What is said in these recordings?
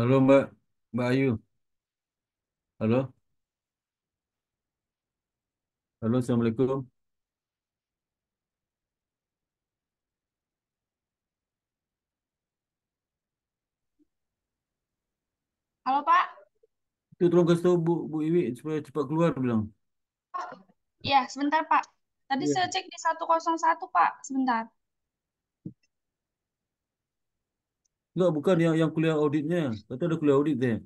Halo Mbak, Mbak Ayu. Halo, halo, Assalamualaikum. Halo Pak, Itu tolong kasih tahu Bu, Bu Iwi supaya cepat keluar bilang. ya sebentar Pak. Tadi Iya. saya cek di 101 Pak, sebentar. Enggak, bukan yang yang kuliah auditnya. Katanya ada kuliah audit deh.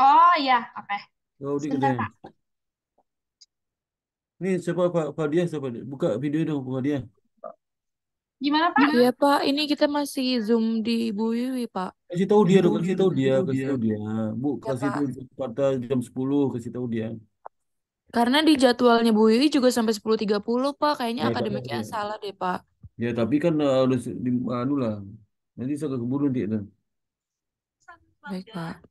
Oh iya, oke. Okay. audit Sebentar, katanya. Pak. Nih, siapa Pak dia siapa? Buka video dong Pak dia Gimana, Pak? Iya, Pak. Ini kita masih Zoom di Bu Wiwi, Pak. Kasih tahu dia dong, kasih tahu dia, kasih tahu dia. Bu, kasih tahu Jakarta iya, jam 10, kasih tahu dia. Karena di jadwalnya Bu Wiwi juga sampai sepuluh tiga puluh Pak. Kayaknya Ya, demikian akademiknya tapi, salah deh, Pak. Ya, tapi kan eh, harus di anu lah. Nanti suka keburu nanti itu. Baik Pak.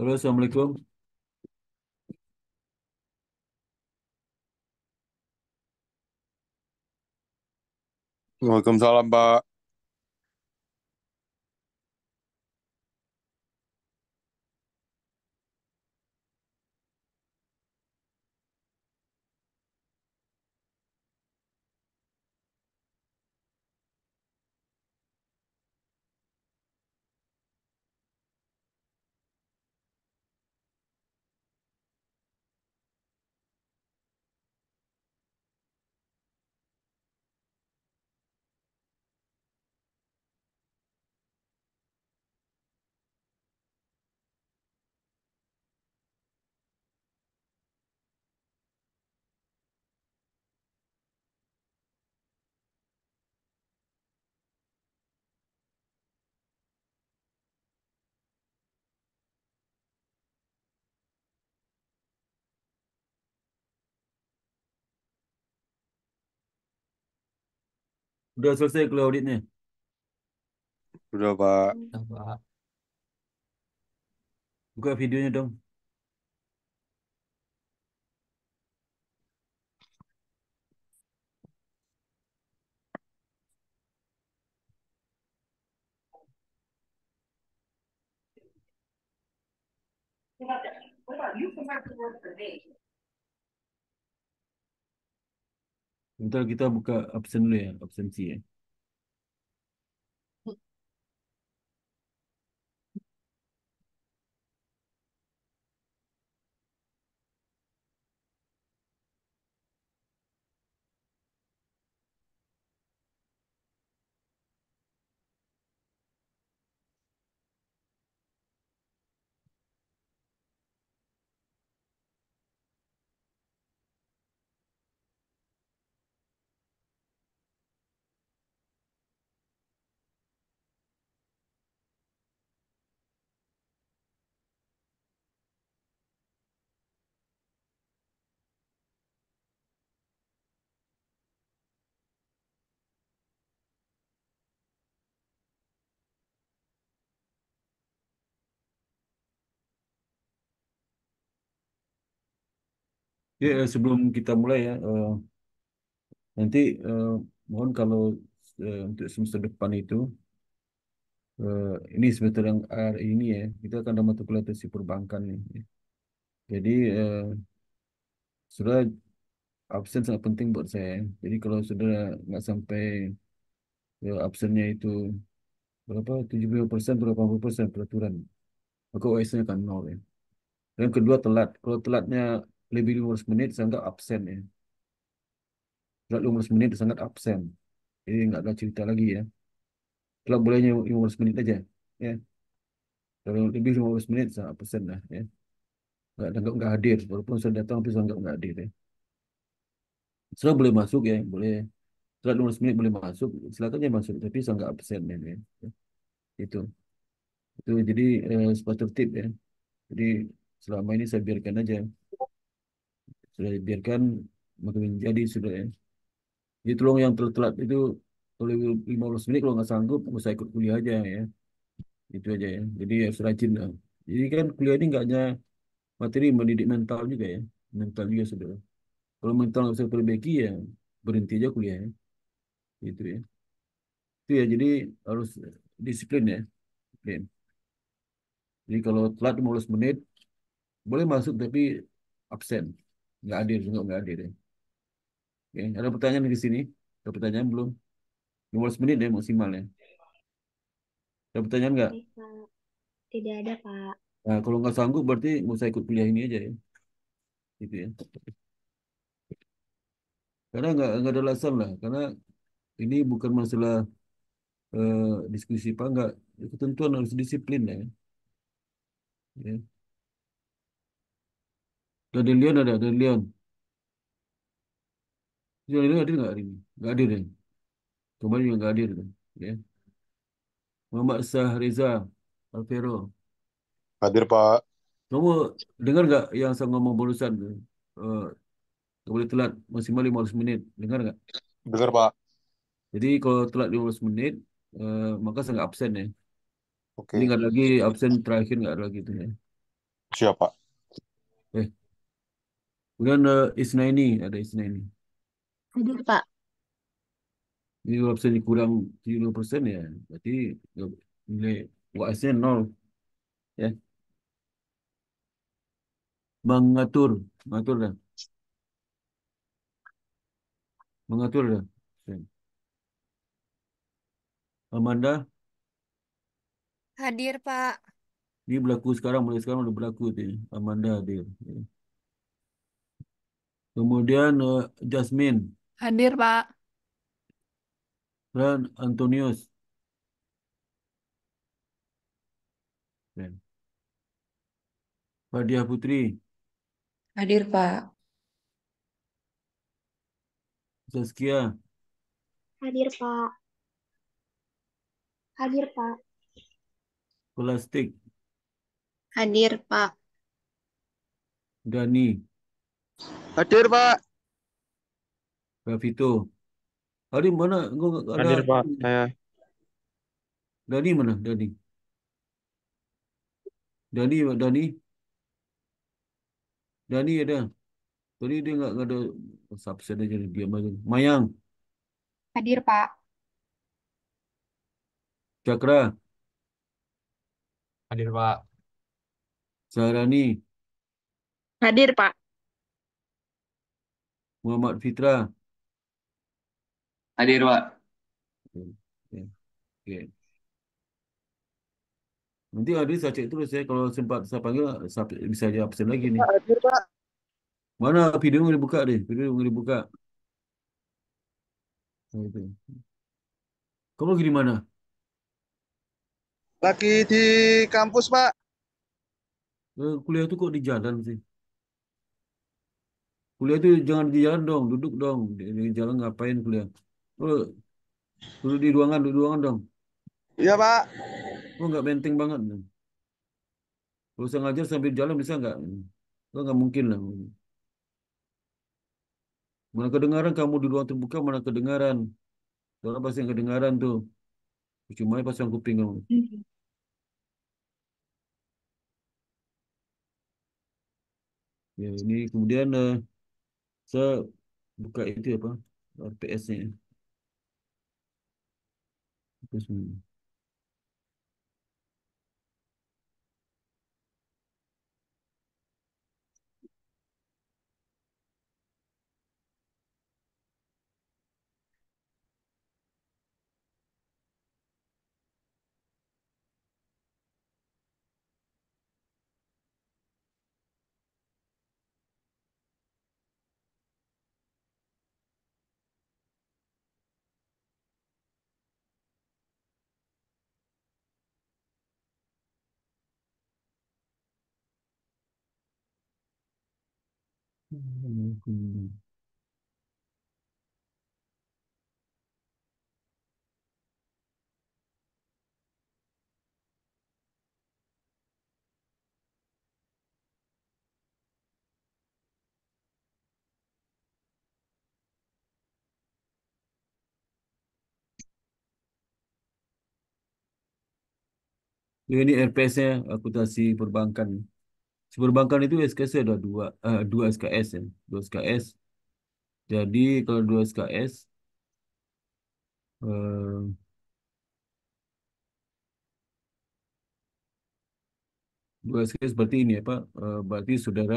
Halo, Assalamualaikum. Waalaikumsalam, Pak. Đưa số xe lâu đi nè. Berapa? Buka videonya dong. video nhé đông to work Bentar kita buka absen dulu ya, absensi ya. Ya, eh, sebelum kita mulai ya, eh, nanti eh, mohon kalau untuk semester depan itu, ini semester yang hari ini ya, kita akan ada mata kuliah perbankan nih. Ya. Jadi, eh, sudah absen sangat penting buat saya. Jadi kalau saudara nggak sampai ya, absennya itu berapa, 70% berapa puluh persen peraturan, maka OS-nya akan nol ya. Dan kedua telat. Kalau telatnya lebih 15 menit saya absen ya. Surat 15 menit sangat absen. Ya. Ini enggak ada cerita lagi ya. Kalau bolehnya 15 menit aja ya. Kalau lebih 15 menit saya absen lah ya. Enggak enggak nggak hadir walaupun sudah datang tapi saya nggak nggak hadir ya. Saya boleh masuk ya, boleh. Surat 15 menit boleh masuk, silakan masuk tapi saya absen ya. ya. Itu. Itu jadi eh, sepatu tip ya. Jadi selama ini saya biarkan aja sudah dibiarkan maka menjadi sudah ya. Jadi tolong yang telat-telat itu kalau 15 menit kalau nggak sanggup nggak usah ikut kuliah aja ya. Itu aja ya. Jadi harus rajin lah. Ya. Jadi kan kuliah ini nggak hanya materi mendidik mental juga ya. Mental juga sudah Kalau mental nggak bisa perbaiki ya berhenti aja kuliah ya. Itu ya. Itu ya jadi harus disiplin ya. Disiplin. Jadi kalau telat 15 menit boleh masuk tapi absen. Nggak hadir, juga nggak hadir. Ya. Oke, ada pertanyaan di sini? Ada pertanyaan belum? 15 menit deh maksimal ya. Ada pertanyaan nggak? Tidak ada, Pak. Nah, kalau nggak sanggup berarti mau saya ikut kuliah ini aja ya. Gitu ya. Karena nggak, nggak ada alasan lah. Karena ini bukan masalah eh, diskusi pak, nggak. Ketentuan harus disiplin ya. ya. Dua Leon ada, Dua Leon. Dua Leon hadir nggak hari ini? Nggak hadir ya? Kemarin juga nggak hadir ya. Ya. Muhammad Riza, Alvero. Hadir Pak. Kamu dengar nggak yang saya ngomong barusan? Uh, boleh telat maksimal belas menit. Dengar nggak? Dengar Pak. Jadi kalau telat 15 menit, uh, maka saya nggak absen ya. Oke. Okay. Ini nggak lagi absen terakhir nggak ada lagi itu ya. Siapa? Eh, Kemudian ada eh, Isnaini, ada Isnaini. Ada Pak. ini kalau persen dikurang 70 ya, berarti ya, nilai UAS-nya nol. Ya. Mengatur, mengatur dah. Mengatur dah. Amanda? Hadir, Pak. Ini berlaku sekarang, mulai sekarang udah berlaku. Tuh. Amanda hadir. Ya. Kemudian uh, Jasmine Hadir, Pak. dan Antonius. Dan Fadiah Putri, Hadir, Pak. Saskia, Hadir, Pak. Hadir, Pak. Plastik, Hadir, Pak. Dani. Hadir, Pak. Pak Vito. Hari mana? Enggak, enggak ada. Hadir, Pak. Saya. Dani mana? Dani. Dani, Pak Dani. Dani ada. Tadi dia enggak ada subset aja dia aja. Mayang. Hadir, Pak. Cakra. Hadir, Pak. sarani Hadir, Pak. Muhammad Fitra. Hadir, Pak. Oke. Okay. Okay. Nanti Hadir saya cek terus ya. Kalau sempat saya panggil, saya bisa dia absen lagi nih. Hadir, Pak. Mana video yang dibuka deh? Video yang dibuka. Nah, itu. Kamu lagi di mana? Lagi di kampus, Pak. Eh, kuliah itu kok di jalan sih? kuliah itu jangan di jalan dong duduk dong di, di jalan ngapain kuliah oh duduk di ruangan duduk di ruangan dong iya pak lo oh, nggak penting banget kalau saya ngajar sambil jalan bisa nggak lo oh, nggak mungkin lah mana kedengaran kamu di ruang terbuka mana kedengaran soalnya pasti yang kedengaran tuh cuma pasang kuping kamu Ya, ini kemudian uh, so buka itu apa RTS-nya. Itu Ini RPS-nya, akutasi perbankan si perbankan itu SKS ada dua eh, dua SKS ya dua SKS jadi kalau dua SKS eh, dua SKS seperti ini ya Pak eh, berarti saudara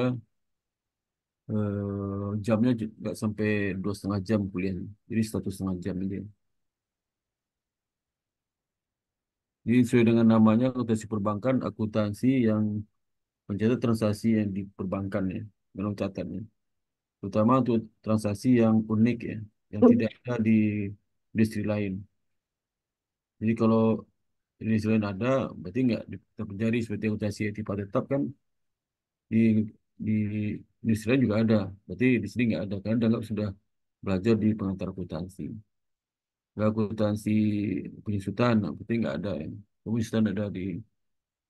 eh, jamnya nggak sampai dua setengah jam kuliah jadi satu setengah jam ini jadi sesuai dengan namanya akuntansi perbankan akuntansi yang mencatat transaksi yang di perbankan ya dalam catatan ya. terutama untuk transaksi yang unik ya yang tidak ada di industri lain jadi kalau industri lain ada berarti nggak terjadi seperti yang saya tipe tetap kan di di industri lain juga ada berarti di sini nggak ada karena dianggap sudah belajar di pengantar akuntansi akuntansi penyusutan berarti nggak ada ya penyusutan ada di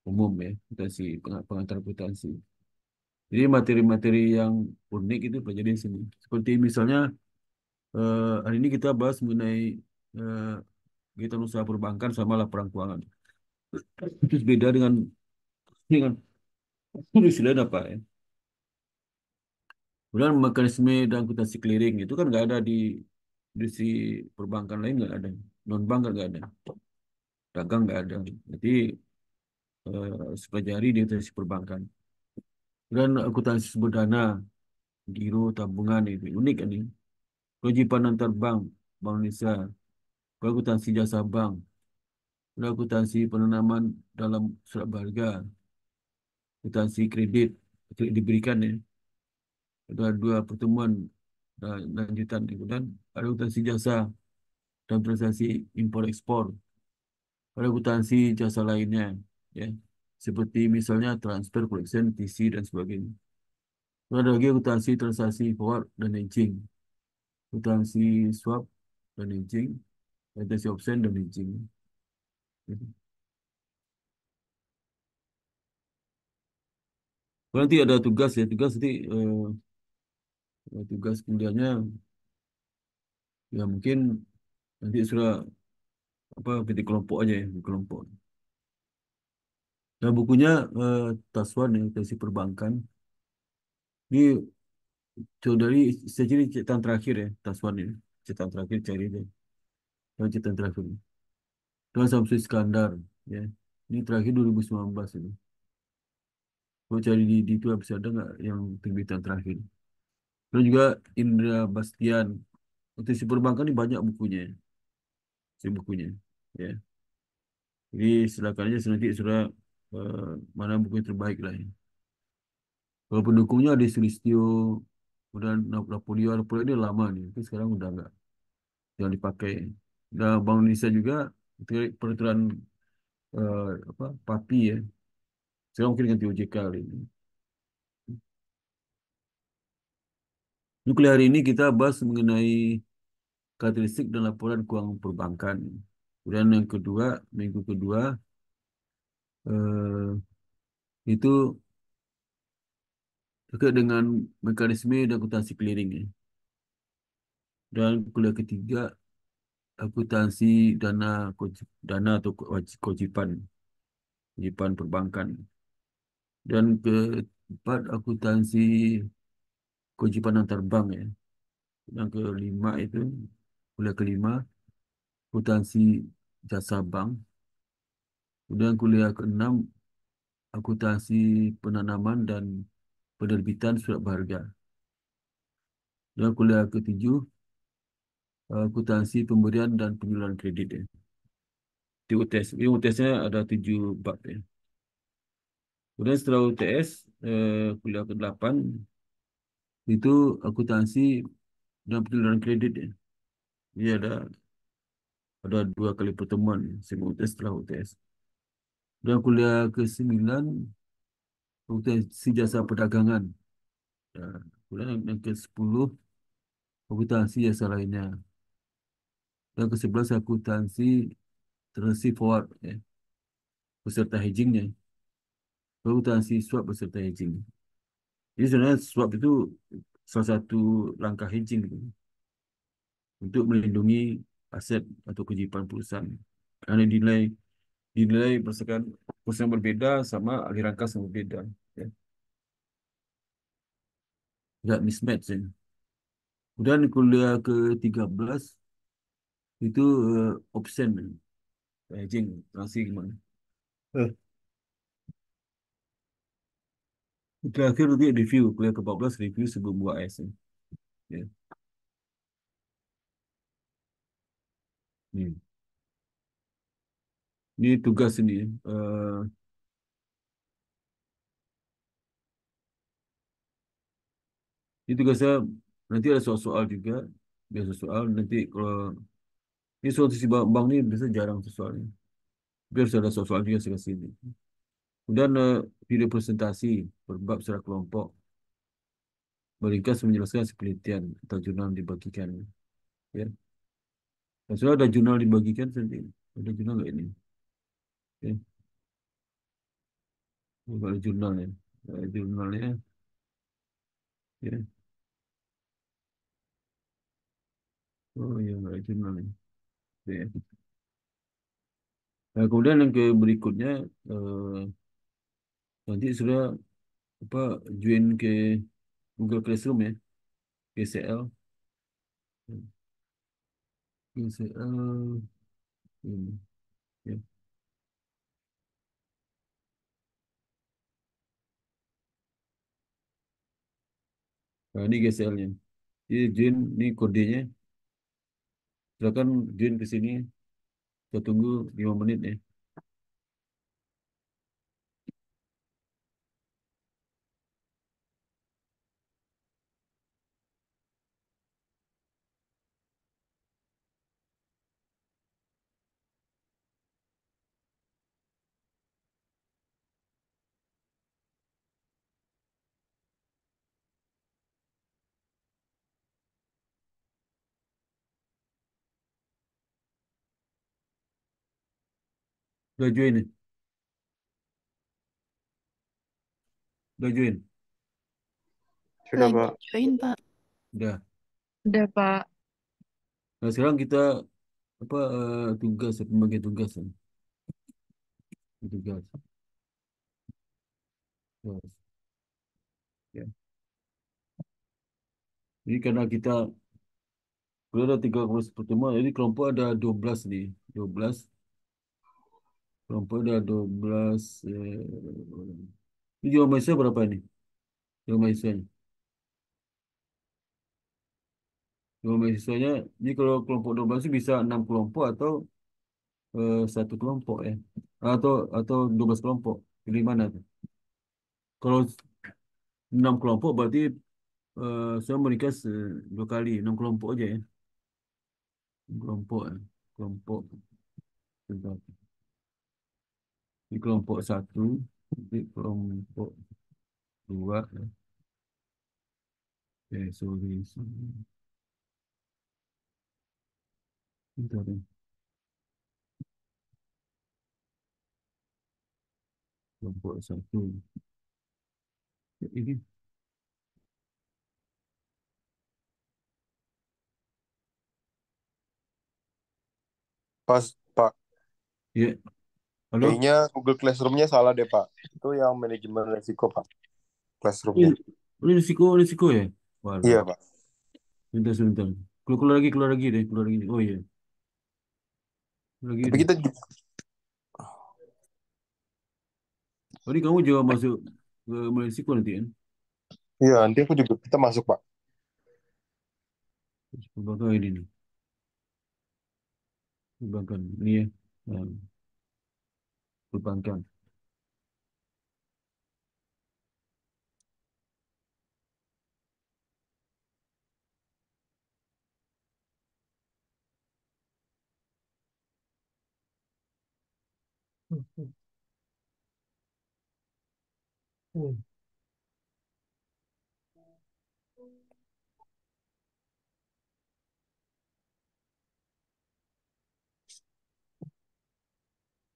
umum ya akuntansi pengantar akuntansi jadi materi-materi yang unik itu pelajari di sini seperti misalnya eh, hari ini kita bahas mengenai eh, kita usaha perbankan sama laporan keuangan itu beda dengan dengan lain apa ya Kemudian mekanisme dan akuntansi clearing itu kan nggak ada di industri perbankan lain nggak ada, non bank kan nggak ada, dagang nggak ada. Jadi eh, hari di institusi perbankan. Dan akuntansi dana giro, tabungan itu unik ini. Kewajiban antar bank, Bank Indonesia, akuntansi jasa bank, akuntansi penanaman dalam surat berharga, akuntansi kredit, kredit diberikan ya. Ada dua pertemuan dan lanjutan kemudian ada akuntansi jasa dan transaksi impor ekspor ada akuntansi jasa lainnya ya seperti misalnya transfer collection TC dan sebagainya Lalu ada lagi akuntansi transaksi forward dan hedging akuntansi swap dan hedging akuntansi option dan hedging ya. nanti ada tugas ya tugas nanti eh, eh tugas kuliahnya ya mungkin nanti sudah apa di kelompok aja ya kelompok. Nah, bukunya uh, eh, Taswan yang tesis perbankan. Ini dari jadi cetakan terakhir ya Taswan ini. Cetakan terakhir cari deh. Dan cetakan terakhir. Tuan Samsu Iskandar ya. Ini terakhir 2019 ini. Kalau cari di, di itu bisa ada nggak yang terbitan terakhir. lalu juga Indra Bastian. si perbankan ini banyak bukunya. Si bukunya ya. Jadi silakan aja nanti sudah Eh, mana buku terbaik lah ini. Ya. Kalau pendukungnya ada Sulistio, kemudian Napoleon, Napoleon dia lama nih, tapi sekarang udah enggak. yang dipakai. Nah Bank Indonesia juga peraturan uh, apa Papi ya. Sekarang mungkin ganti OJK kali ini. Nuklir hari ini kita bahas mengenai karakteristik dan laporan keuangan perbankan. Kemudian yang kedua, minggu kedua eh, itu terkait dengan mekanisme dan akuntansi clearing ya. Dan kuliah ketiga akuntansi dana dana atau kewajiban kewajiban perbankan. Dan keempat akuntansi kewajiban antar bank ya. Yang kelima itu kuliah kelima akuntansi jasa bank Kemudian kuliah ke-6, akuntansi penanaman dan penerbitan surat berharga. Dan kuliah ke-7, akuntansi pemberian dan penjualan kredit. Ya. Di UTS, ini UTS-nya ada 7 bab. Ya. Kemudian setelah UTS, eh, kuliah ke-8, itu akuntansi dan penjualan kredit. Ya. Ini ada ada dua kali pertemuan sebelum UTS setelah UTS. Dan kuliah ke-9 kompetensi jasa perdagangan. Ya, kuliah yang ke-10 kompetensi jasa lainnya. Dan ke-11 akuntansi transaksi forward ya. Beserta hedgingnya. Akuntansi swap peserta hedging. Jadi sebenarnya swap itu salah satu langkah hedging gitu. untuk melindungi aset atau kejipan perusahaan karena dinilai dinilai berdasarkan kursus yang berbeda sama aliran kas yang berbeda. Ya. Tidak mismatch ya. Kemudian kuliah ke-13 itu uh, eh, option ya. hedging eh, transaksi gimana. Eh. Terakhir nanti review kuliah ke-14 review sebelum AS. ya. Yeah. Hmm. Ini tugas ini. Uh, ini tugasnya nanti ada soal-soal juga. Biasa soal nanti kalau ini soal sisi bang ini biasa jarang soalnya. Biar ada soal-soal juga sekarang ini. Kemudian uh, video presentasi berbab secara kelompok. Meringkas menjelaskan penelitian atau jurnal dibagikan. Ya. Dan sudah ada jurnal dibagikan sendiri. Ada jurnal ini? Oke. Okay. Ada jurnalnya. Ada jurnalnya. Ya. Yeah. Ya. Oh iya, nggak ada jurnalnya. Oke. Iya. Okay. Nah, kemudian yang ke berikutnya eh, nanti sudah apa join ke Google Classroom ya, GCL. GCL ini. Ya. Nah, ini GCL-nya. Ini Jin, ini kodenya. Silakan Jin ke sini. Kita tunggu 5 menit ya. Dojo ini. Dojoin. Sudah, Pak. Join, Pak. Sudah. Sudah, Pak. Nah, sekarang kita apa uh, tugas pembagian tugas ya. Tugas. Tugas. Ya. Jadi karena kita Kalau ada 30 pertemuan, jadi kelompok ada 12 nih. 12 kelompok udah 12 eh, orang. Malaysia ya, jumlah mahasiswa berapa ini? ni mahasiswa ini. Jumlah mahasiswanya, ini kalau kelompok 12 itu bisa 6 kelompok atau eh, kelompok ya. Atau atau 12 kelompok. Pilih mana tuh? Kalau 6 kelompok berarti eh, saya menikah dua kali. 6 kelompok aja ya. Kelompok ya. Kelompok di kelompok satu di kelompok dua ya. oke sorry Bentar, ya. kelompok satu ya, ini pas pak ya yeah. Halo? Kayaknya Google Classroom-nya salah deh, Pak. Itu yang manajemen risiko, Pak. Classroom-nya. Ini, risiko, risiko ya? Waduh. Iya, Pak. Bentar, sebentar. Keluar, keluar lagi, keluar lagi deh, keluar lagi. Oh iya. lagi Tapi kita... kita Tadi kamu juga masuk ke Malaysia nanti kan? Iya, nanti aku juga kita masuk, Pak. Jebakan ini nih. ini ya. Hmm. Tutankamón. Mm-hmm.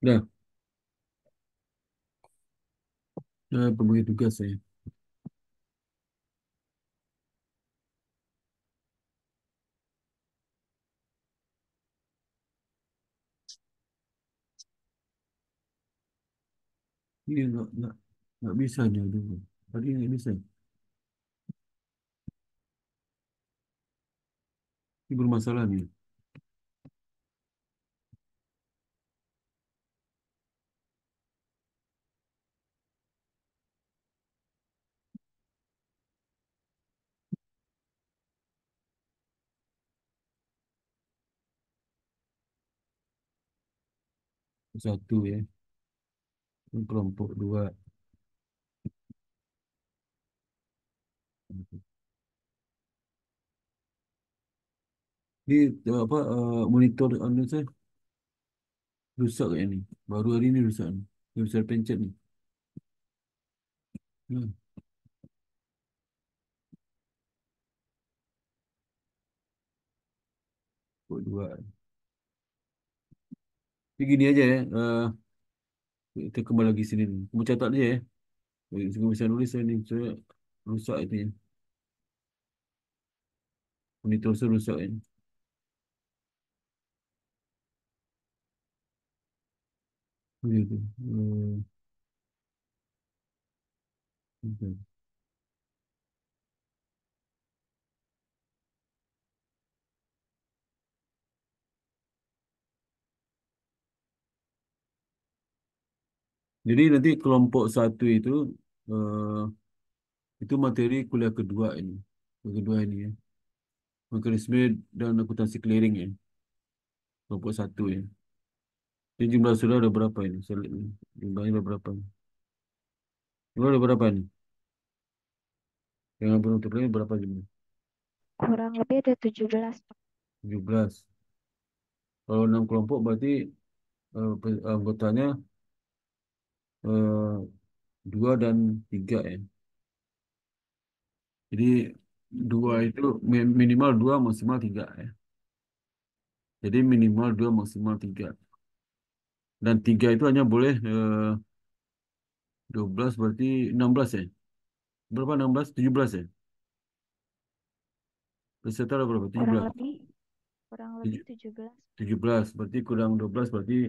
Yeah. Ya, tugas ya Ini nggak nggak nggak bisa nih dulu. Tadi nggak bisa. Ini bermasalah nih. satu ya ini kelompok dua ini eh, apa eh, monitor anu saya rusak kayak ni baru hari ni rusak ni dia besar pencet ni hmm. Kelompok dua Begini aja ya. eh, kita kembali lagi sini. Kamu catat aja ya. Saya bisa nulis ini. Saya rusak itu ya. Monitor saya rusak ini. Gitu. Eh, Jadi nanti kelompok satu itu uh, itu materi kuliah kedua ini. Kuliah kedua ini ya. Mekanisme dan akuntansi clearing ya. Kelompok satu ya. Jadi jumlah sudah ada berapa ini? Saya ini. Jumlahnya ada berapa ini? Jumlah ada berapa ini? Yang belum ini berapa jumlah? Kurang lebih ada 17. 17. Kalau enam kelompok berarti uh, anggotanya eh dua dan tiga ya. Jadi dua hmm. itu minimal dua maksimal tiga ya. Jadi minimal dua maksimal tiga. Dan tiga itu hanya boleh eh, dua belas berarti enam belas ya. Berapa enam belas? Tujuh belas ya. Peserta berapa? Tujuh belas. Kurang lebih tujuh belas. Tujuh belas berarti kurang dua belas berarti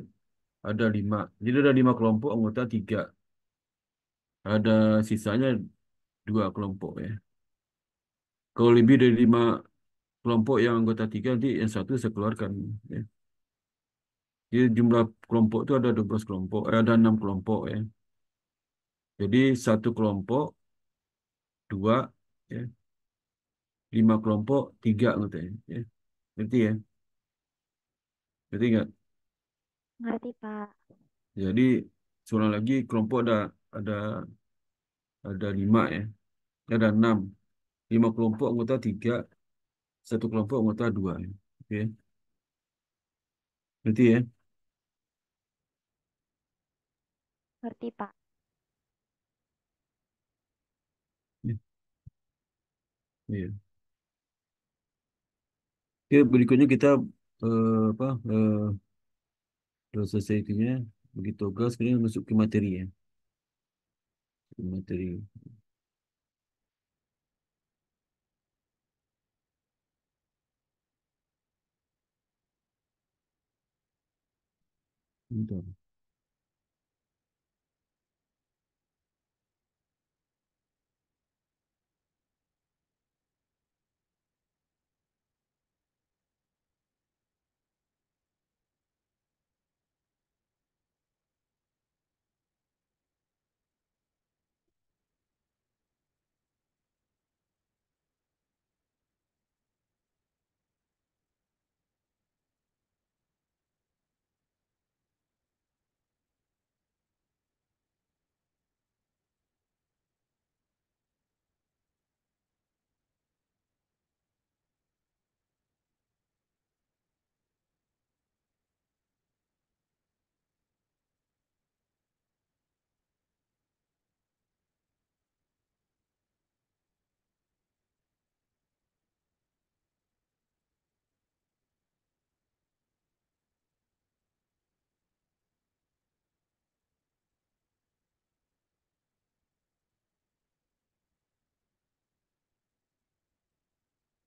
ada lima. Jadi ada lima kelompok anggota tiga. Ada sisanya dua kelompok ya. Kalau lebih dari lima kelompok yang anggota tiga nanti yang satu saya keluarkan. Ya. Jadi jumlah kelompok itu ada 12 kelompok, eh, ada enam kelompok ya. Jadi satu kelompok dua ya. Lima kelompok tiga anggota ya. Berarti ya. Berarti enggak? Ngerti, Pak. Jadi seorang lagi kelompok ada ada ada lima ya, ada enam, lima kelompok anggota tiga, satu kelompok anggota dua, ya. oke? Berarti ya, Ngerti, Pak. Iya. iya. Oke, berikutnya kita eh, apa eh, sudah selesai ya. Begitu gas kemudian masuk ke materi ya. Ke materi. Entah.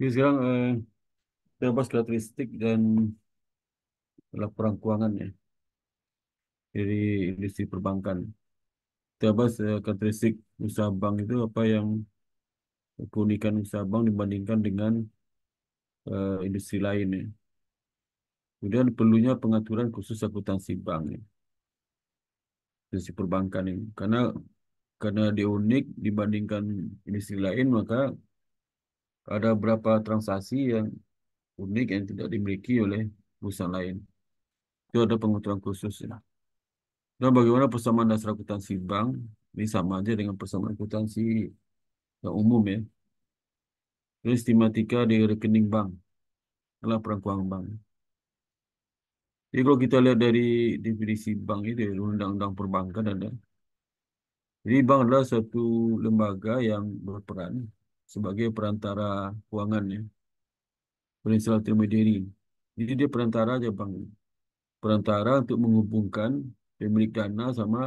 Jadi iya, sekarang eh, kita bahas karakteristik dan laporan keuangan ya dari industri perbankan. Kita bahas eh, karakteristik usaha bank itu apa yang keunikan usaha bank dibandingkan dengan eh, industri lain ya. Kemudian perlunya pengaturan khusus akuntansi bank ya. Industri perbankan ini karena karena dia unik dibandingkan industri lain maka ada beberapa transaksi yang unik yang tidak dimiliki oleh perusahaan lain. Itu ada pengaturan khusus ya. Dan nah, bagaimana persamaan dasar akuntansi bank ini sama aja dengan persamaan akuntansi yang umum ya. Jadi sistematika di rekening bank adalah perangkuang bank. Jadi kalau kita lihat dari definisi bank itu, undang-undang perbankan ada. Jadi bank adalah satu lembaga yang berperan sebagai perantara keuangannya. Financial intermediary. Jadi dia perantara aja bang, Perantara untuk menghubungkan pemilik dana sama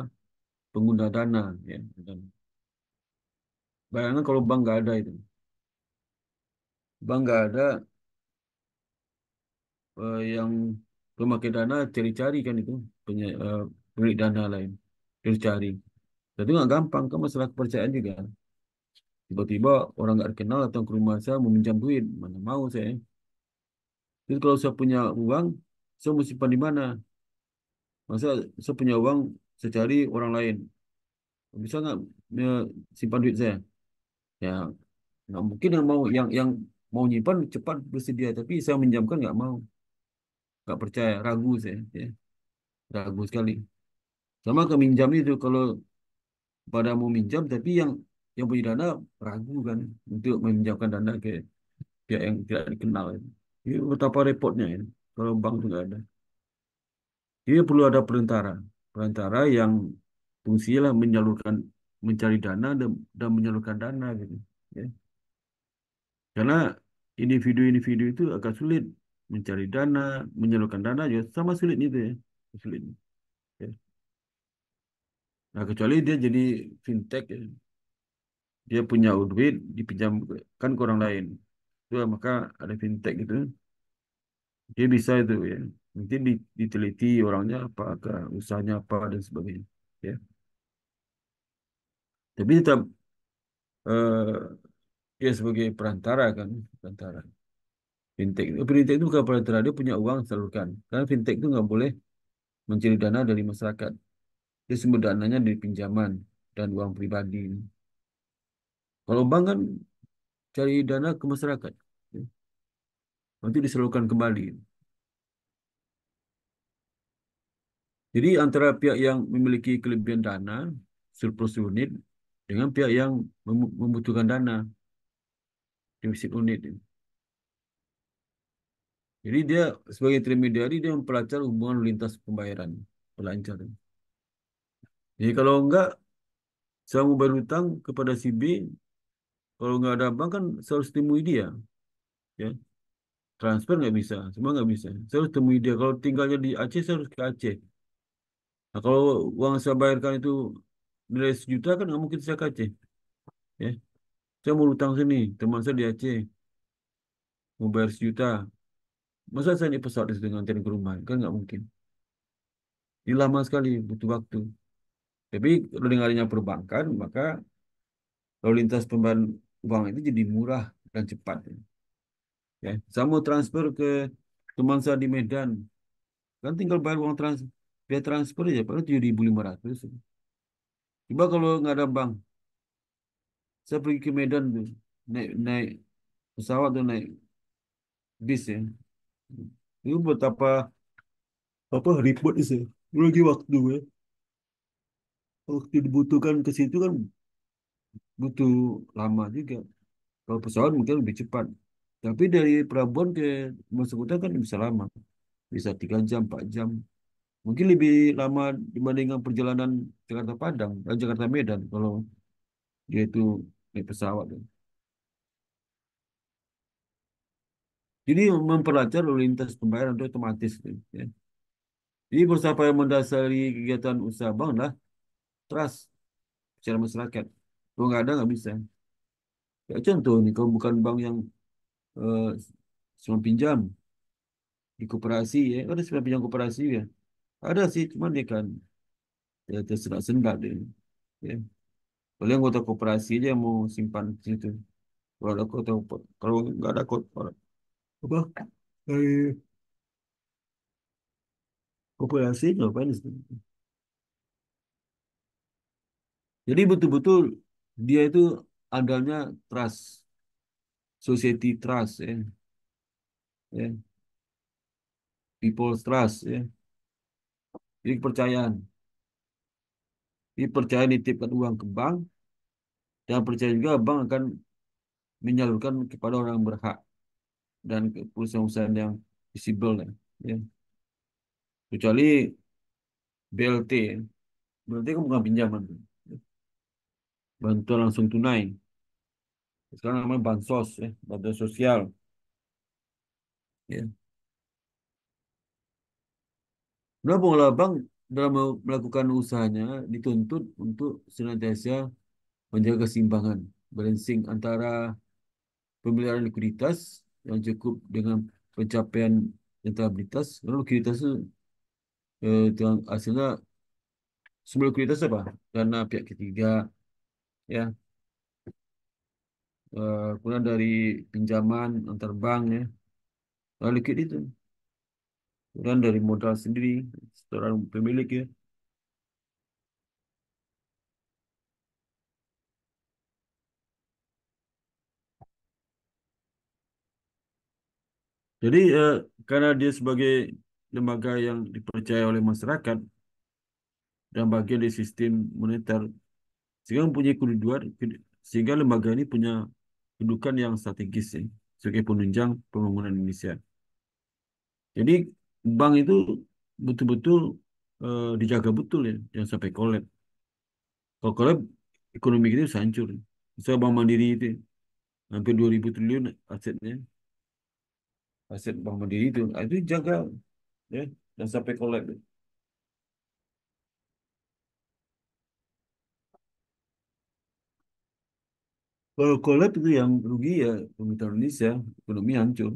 pengguna dana. Ya. Bayangkan kalau bank nggak ada itu. Bank nggak ada uh, yang pemakai dana cari-cari kan itu punya uh, pemilik dana lain cari-cari. Jadi nggak gampang kan masalah kepercayaan juga tiba-tiba orang nggak kenal atau ke rumah saya meminjam duit mana mau saya jadi kalau saya punya uang saya mau simpan di mana masa saya punya uang saya cari orang lain bisa nggak ya, simpan duit saya ya nggak mungkin yang mau yang yang mau nyimpan cepat bersedia tapi saya minjamkan nggak mau nggak percaya ragu saya ya ragu sekali sama keminjam itu kalau pada mau minjam tapi yang yang punya dana ragu kan untuk meminjamkan dana ke pihak yang tidak dikenal. Ya. Ini betapa repotnya ya kalau bank tidak ada ada. ya, perlu ada perantara, perantara yang fungsinya menyalurkan, mencari dana dan, dan menyalurkan dana gitu. Ya. Karena individu-individu itu agak sulit mencari dana, menyalurkan dana juga sama sulit itu ya, sulit. Ya. Nah kecuali dia jadi fintech ya dia punya duit dipinjamkan ke orang lain itu maka ada fintech gitu dia bisa itu ya nanti diteliti orangnya apa usahanya apa dan sebagainya ya tapi tetap uh, eh, dia ya sebagai perantara kan perantara fintech fintech itu bukan perantara dia punya uang salurkan karena fintech itu nggak boleh mencari dana dari masyarakat dia sumber dananya dari pinjaman dan uang pribadi kalau bank kan cari dana ke masyarakat. Ya. Nanti diserahkan kembali. Jadi antara pihak yang memiliki kelebihan dana, surplus unit, dengan pihak yang membutuhkan dana, defisit unit. Ya. Jadi dia sebagai intermediari dia memperlancar hubungan lintas pembayaran, pelancar. Jadi kalau enggak, saya mau berhutang kepada si B, kalau nggak ada bank kan saya harus temui dia. Ya. Transfer nggak bisa, semua nggak bisa. Saya harus temui dia. Kalau tinggalnya di Aceh, saya harus ke Aceh. Nah, kalau uang saya bayarkan itu nilai sejuta kan nggak mungkin saya ke Aceh. Ya. Saya mau utang sini, teman saya di Aceh. Mau bayar sejuta. Masa saya ini pesawat di dengan ke rumah? Kan nggak mungkin. Ini lama sekali, butuh waktu. Tapi kalau dengarnya perbankan, maka lalu lintas uang itu jadi murah dan cepat. Ya, saya mau transfer ke teman saya di Medan, kan tinggal bayar uang trans biaya transfer aja, padahal tujuh ribu lima ratus. Coba kalau nggak ada bank, saya pergi ke Medan tuh, naik naik pesawat tuh naik bis ya. Itu buat apa Apa ribet sih, lagi waktu ya. Waktu dibutuhkan ke situ kan butuh lama juga. Kalau pesawat mungkin lebih cepat. Tapi dari Prabon ke masuk kota kan bisa lama. Bisa tiga jam, 4 jam. Mungkin lebih lama dibandingkan perjalanan Jakarta Padang, dan eh, Jakarta Medan kalau dia itu naik pesawat. Jadi memperlancar lalu lintas pembayaran itu otomatis. Ya. Jadi bersama yang mendasari kegiatan usaha bank adalah trust secara masyarakat. Kalau nggak ada nggak bisa. Ya contoh nih, kalau bukan bank yang uh, cuma pinjam di koperasi ya, ada cuma pinjam koperasi ya. Ada sih, cuma dia ya kan ya, tersendat-sendat dia. Ya. nggak anggota koperasi aja yang mau simpan di situ. Kalau ada kota, kalau nggak ada kota, apa? Dari koperasi ngapain sih Jadi betul-betul dia itu andalnya trust society trust ya ya people trust ya jadi kepercayaan ini percaya nitipkan uang ke bank dan percaya juga bank akan menyalurkan kepada orang yang berhak dan perusahaan-perusahaan yang visible ya. kecuali BLT ya. BLT kan bukan pinjaman bantuan langsung tunai. Sekarang namanya bansos, ya, bantuan sosial. Ya. Nah, pengelola bank dalam melakukan usahanya dituntut untuk senantiasa menjaga keseimbangan, balancing antara pemeliharaan likuiditas yang cukup dengan pencapaian rentabilitas. Lalu likuiditas itu eh, hasilnya sumber likuiditas apa? Karena pihak ketiga ya eh, kemudian dari pinjaman antar bank ya lalu nah, liquid itu kemudian dari modal sendiri seorang pemilik ya Jadi eh, karena dia sebagai lembaga yang dipercaya oleh masyarakat dan bagian dari sistem moneter sehingga mempunyai kedudukan sehingga lembaga ini punya kedudukan yang strategis ya, sebagai penunjang pembangunan Indonesia. Jadi bank itu betul-betul eh, dijaga betul ya, jangan sampai kolab. Kalau kolab ekonomi kita bisa hancur. Misalnya Bank Mandiri itu hampir 2000 triliun asetnya. Aset Bank Mandiri itu, nah itu jaga ya, jangan sampai kolab. Ya. Kalau kolab itu yang rugi ya pemerintah Indonesia, ekonomi hancur.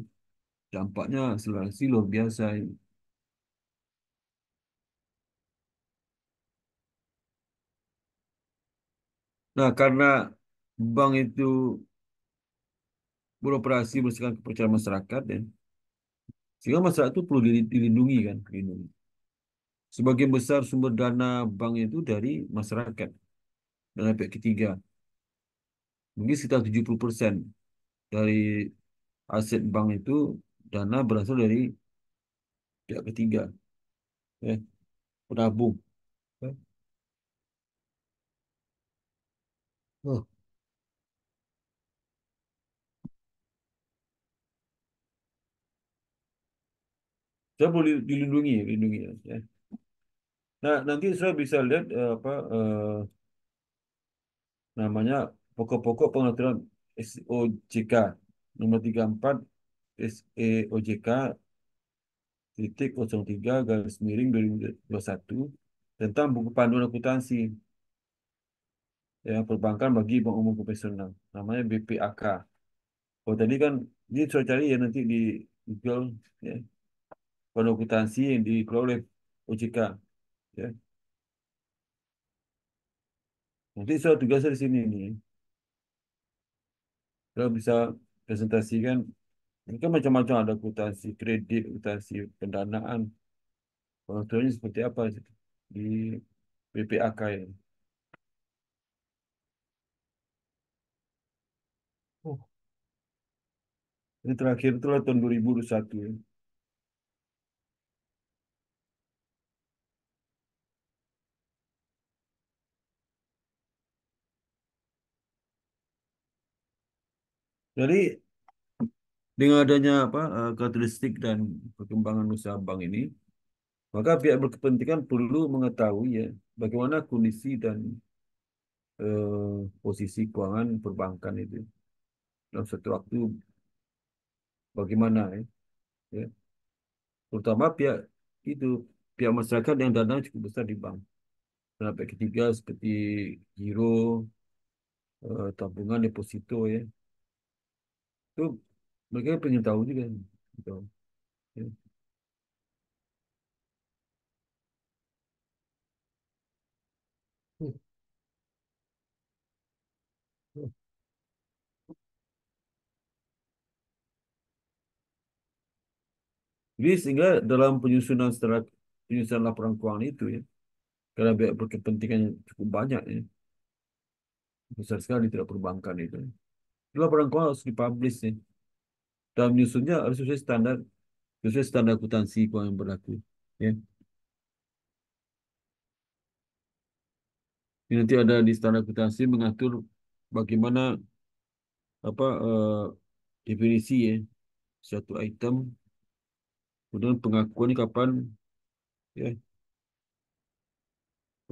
Dampaknya akselerasi luar biasa. ini. Nah, karena bank itu beroperasi berdasarkan kepercayaan masyarakat, ya, sehingga masyarakat itu perlu dilindungi kan, dilindungi. Sebagian besar sumber dana bank itu dari masyarakat, dana pihak ketiga mungkin sekitar 70% dari aset bank itu dana berasal dari pihak ketiga ya penabung ya. Oh. Saya boleh dilindungi, lindungi ya. Nah, nanti saya bisa lihat eh, apa eh, namanya pokok-pokok pengaturan SOJK nomor 34 SOJK e titik 03 garis miring 2021 tentang buku panduan akuntansi yang perbankan bagi bank umum profesional namanya BPAK. Oh tadi kan ini saya cari ya nanti di Google ya panduan akuntansi yang dikelola oleh OJK ya. Nanti soal tugasnya di sini nih. Kalau bisa presentasikan, ini kan macam-macam ada kwitansi kredit, kwitansi pendanaan. Kontrolnya seperti apa di PPAK ya? Oh. Ini terakhir itu tahun 2021 ya. Jadi dengan adanya apa eh, karakteristik dan perkembangan usaha bank ini, maka pihak berkepentingan perlu mengetahui ya bagaimana kondisi dan uh, posisi keuangan perbankan itu dalam satu waktu bagaimana ya, ya. terutama pihak itu pihak masyarakat yang dana cukup besar di bank sampai ketiga seperti giro uh, tabungan deposito ya itu mereka pengen tahu juga gitu. Ya. Hmm. Hmm. Jadi sehingga dalam penyusunan strategi penyusunan laporan keuangan itu ya, karena banyak berkepentingan cukup banyak ya, besar sekali tidak perbankan itu laporan keuangan harus dipublish nih. Dalam nyusunnya harus sesuai standar sesuai standar akuntansi keuangan yang berlaku. Ya. Ini nanti ada di standar akuntansi mengatur bagaimana apa uh, definisi ya satu item kemudian pengakuan kapan ya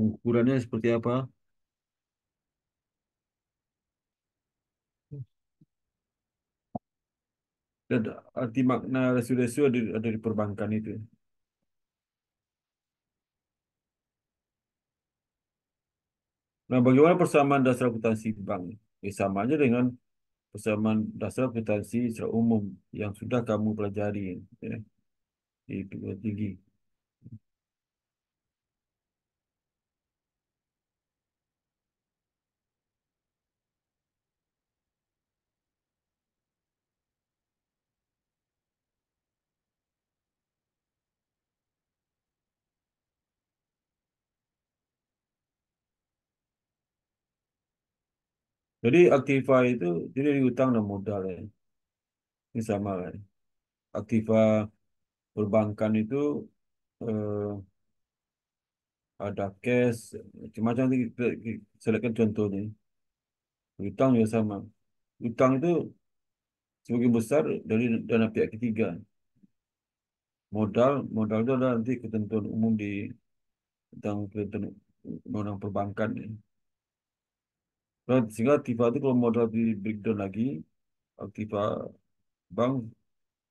ukurannya seperti apa dan arti makna residu lesu ada, ada di perbankan itu. Nah, bagaimana persamaan dasar akuntansi bank? Eh, sama aja dengan persamaan dasar akuntansi secara umum yang sudah kamu pelajari ya, di perguruan tinggi. Jadi aktiva itu jadi di utang dan modal ya. Ini sama kan? Aktiva perbankan itu eh, ada cash, macam-macam kita, kita selekkan contohnya. Utang juga sama. Utang itu sebagian besar dari dana pihak ketiga. Modal, modal itu adalah nanti ketentuan umum di tentang ketentuan undang perbankan. Ya. Nah, sehingga tifa itu kalau modal di breakdown lagi, aktiva bank,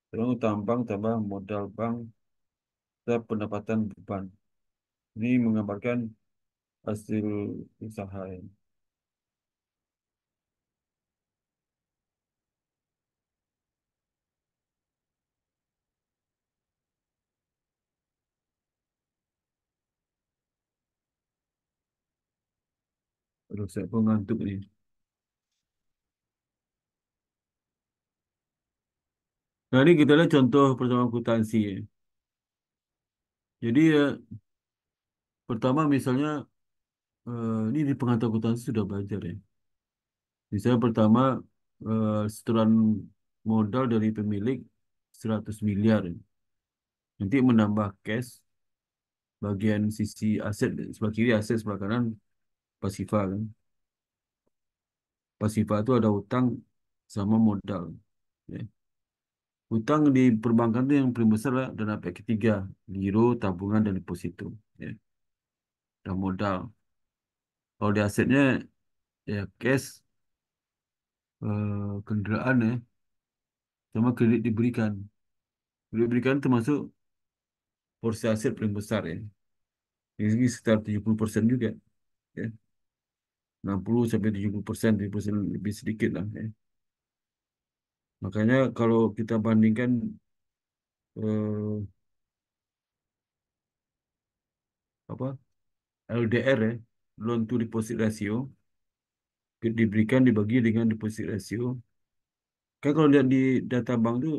terus utang bank tambah modal bank, dan pendapatan beban. Ini menggambarkan hasil usaha ini. Aduh, saya pun ngantuk nih. Nah, ini kita lihat contoh pertama akuntansi eh. Jadi ya, pertama misalnya, eh, ini di pengantar akuntansi sudah belajar ya. Misalnya pertama, eh, setoran modal dari pemilik 100 miliar. Nanti menambah cash bagian sisi aset sebelah kiri aset sebelah kanan pasifa kan pasifa itu ada utang sama modal ya. utang di perbankan itu yang paling besar adalah dana pihak ketiga giro tabungan dan deposito ya. dan modal kalau di asetnya ya cash uh, eh, kendaraan ya sama kredit diberikan kredit diberikan termasuk porsi aset paling besar ya ini sekitar persen juga ya 60 sampai 70 persen, 70 persen lebih sedikit lah. Ya. Makanya kalau kita bandingkan eh, apa LDR ya, loan to deposit ratio diberikan dibagi dengan deposit ratio. Kan kalau lihat di data bank itu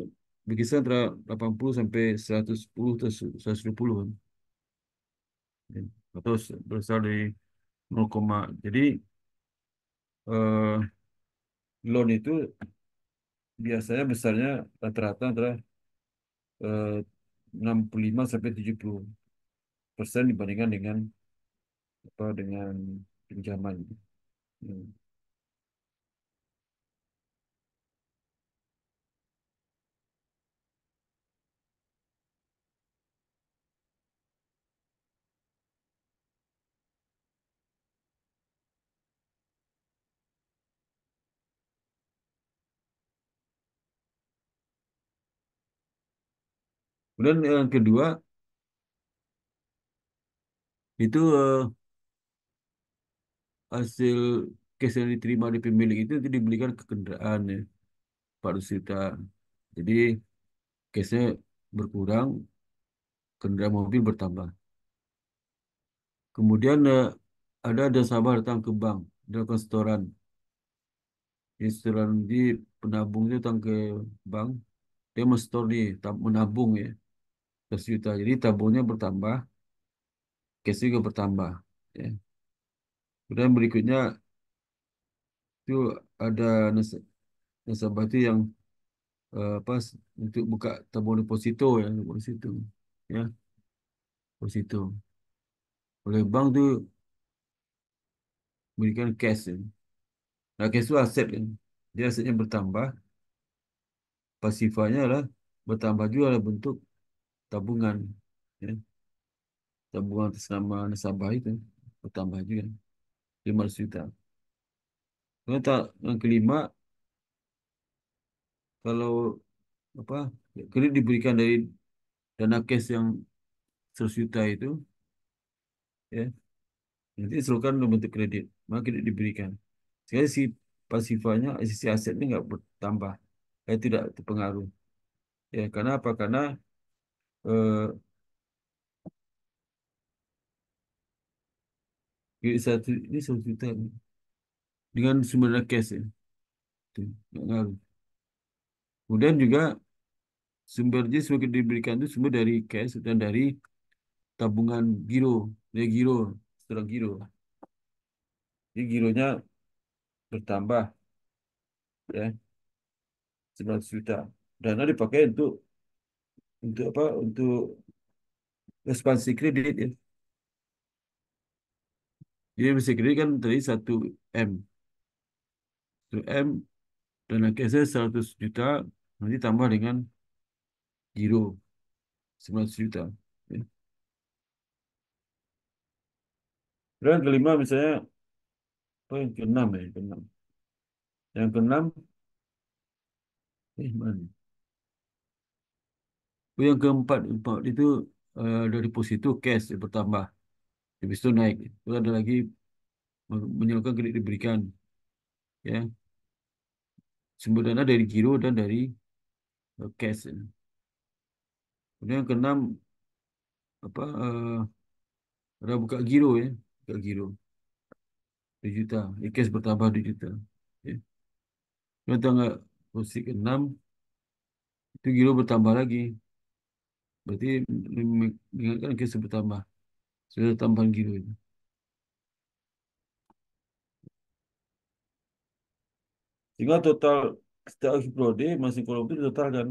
berkisar antara 80 sampai 110 atau 120 kan. Atau berasal dari 0, jadi eh, loan itu biasanya besarnya rata-rata antara eh, 65 sampai 70 persen dibandingkan dengan apa dengan pinjaman. Hmm. Kemudian yang kedua itu uh, hasil case yang diterima di pemilik itu, itu dibelikan ke kendaraan ya, Pak Rusita. Jadi kesnya berkurang, kendaraan mobil bertambah. Kemudian uh, ada nasabah datang ke bank, dilakukan setoran. Jadi setoran di penabung itu datang ke bank, dia menstor di menabung ya juta. Jadi tabungnya bertambah, cash juga bertambah. Ya. Kemudian berikutnya itu ada nas nasabah itu yang uh, apa untuk buka tabung deposito ya deposito ya deposito oleh bank tu berikan cash ya. Nah, cash tu aset ya Dia asetnya bertambah. Pasifanya lah bertambah juga dalam bentuk tabungan ya. tabungan sama nasabah itu bertambah juga 500 juta kemudian yang kelima kalau apa kredit diberikan dari dana cash yang 100 juta itu ya nanti serukan dalam bentuk kredit maka kredit diberikan sekali si pasifanya sisi asetnya nggak bertambah eh, tidak terpengaruh ya karena apa karena G eh, satu ini satu juta dengan sumber dana cash ya. ngaruh. Kemudian juga sumber jadi semakin diberikan itu sumber dari cash dan dari tabungan giro, dari giro, setelah giro. Jadi gironya bertambah ya sembilan juta. Dana dipakai untuk untuk apa untuk ekspansi kredit ya. Jadi emisi kredit kan tadi 1 M. 1 M dan akhirnya 100 juta nanti tambah dengan giro 100 juta. Ya. Dan kelima misalnya apa yang keenam ya keenam. Yang keenam eh mana? Oh, yang keempat empat itu uh, dari posisi cash bertambah habis itu naik itu ada lagi menyalurkan kredit diberikan ya sumber dana dari giro dan dari uh, cash kemudian yang keenam apa uh, ada buka giro ya buka giro 2 juta ya, cash bertambah 2 juta ya. yang tanggal posisi keenam itu giro bertambah lagi Berarti mengingatkan kes okay, bertambah. Sudah tambahan kilo itu. Sehingga total setiap hiprode masih kolom itu total dan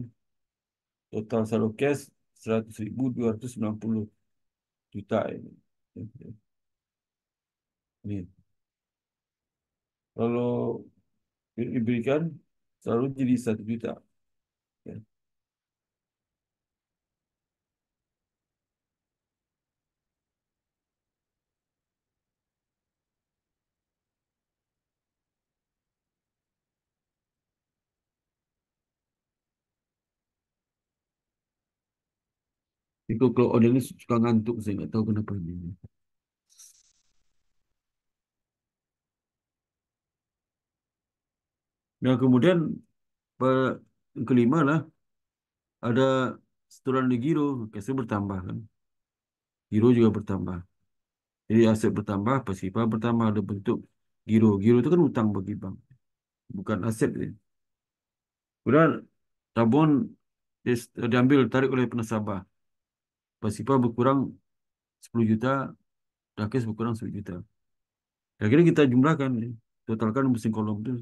Total saldo cash 100.290 juta ini. Ini. Kalau diberikan selalu jadi satu juta. Itu kalau orang ini suka ngantuk, saya nggak tahu kenapa ini. Nah, kemudian kelima lah ada setoran di giro, kasih bertambah kan. Giro juga bertambah. Jadi aset bertambah, pasifa bertambah ada bentuk giro. Giro itu kan utang bagi bank. Bukan aset dia. Kemudian tabungan diambil tarik oleh penasabah pasipa berkurang 10 juta, Dakis berkurang 10 juta. Akhirnya kita jumlahkan, totalkan mesin kolom itu.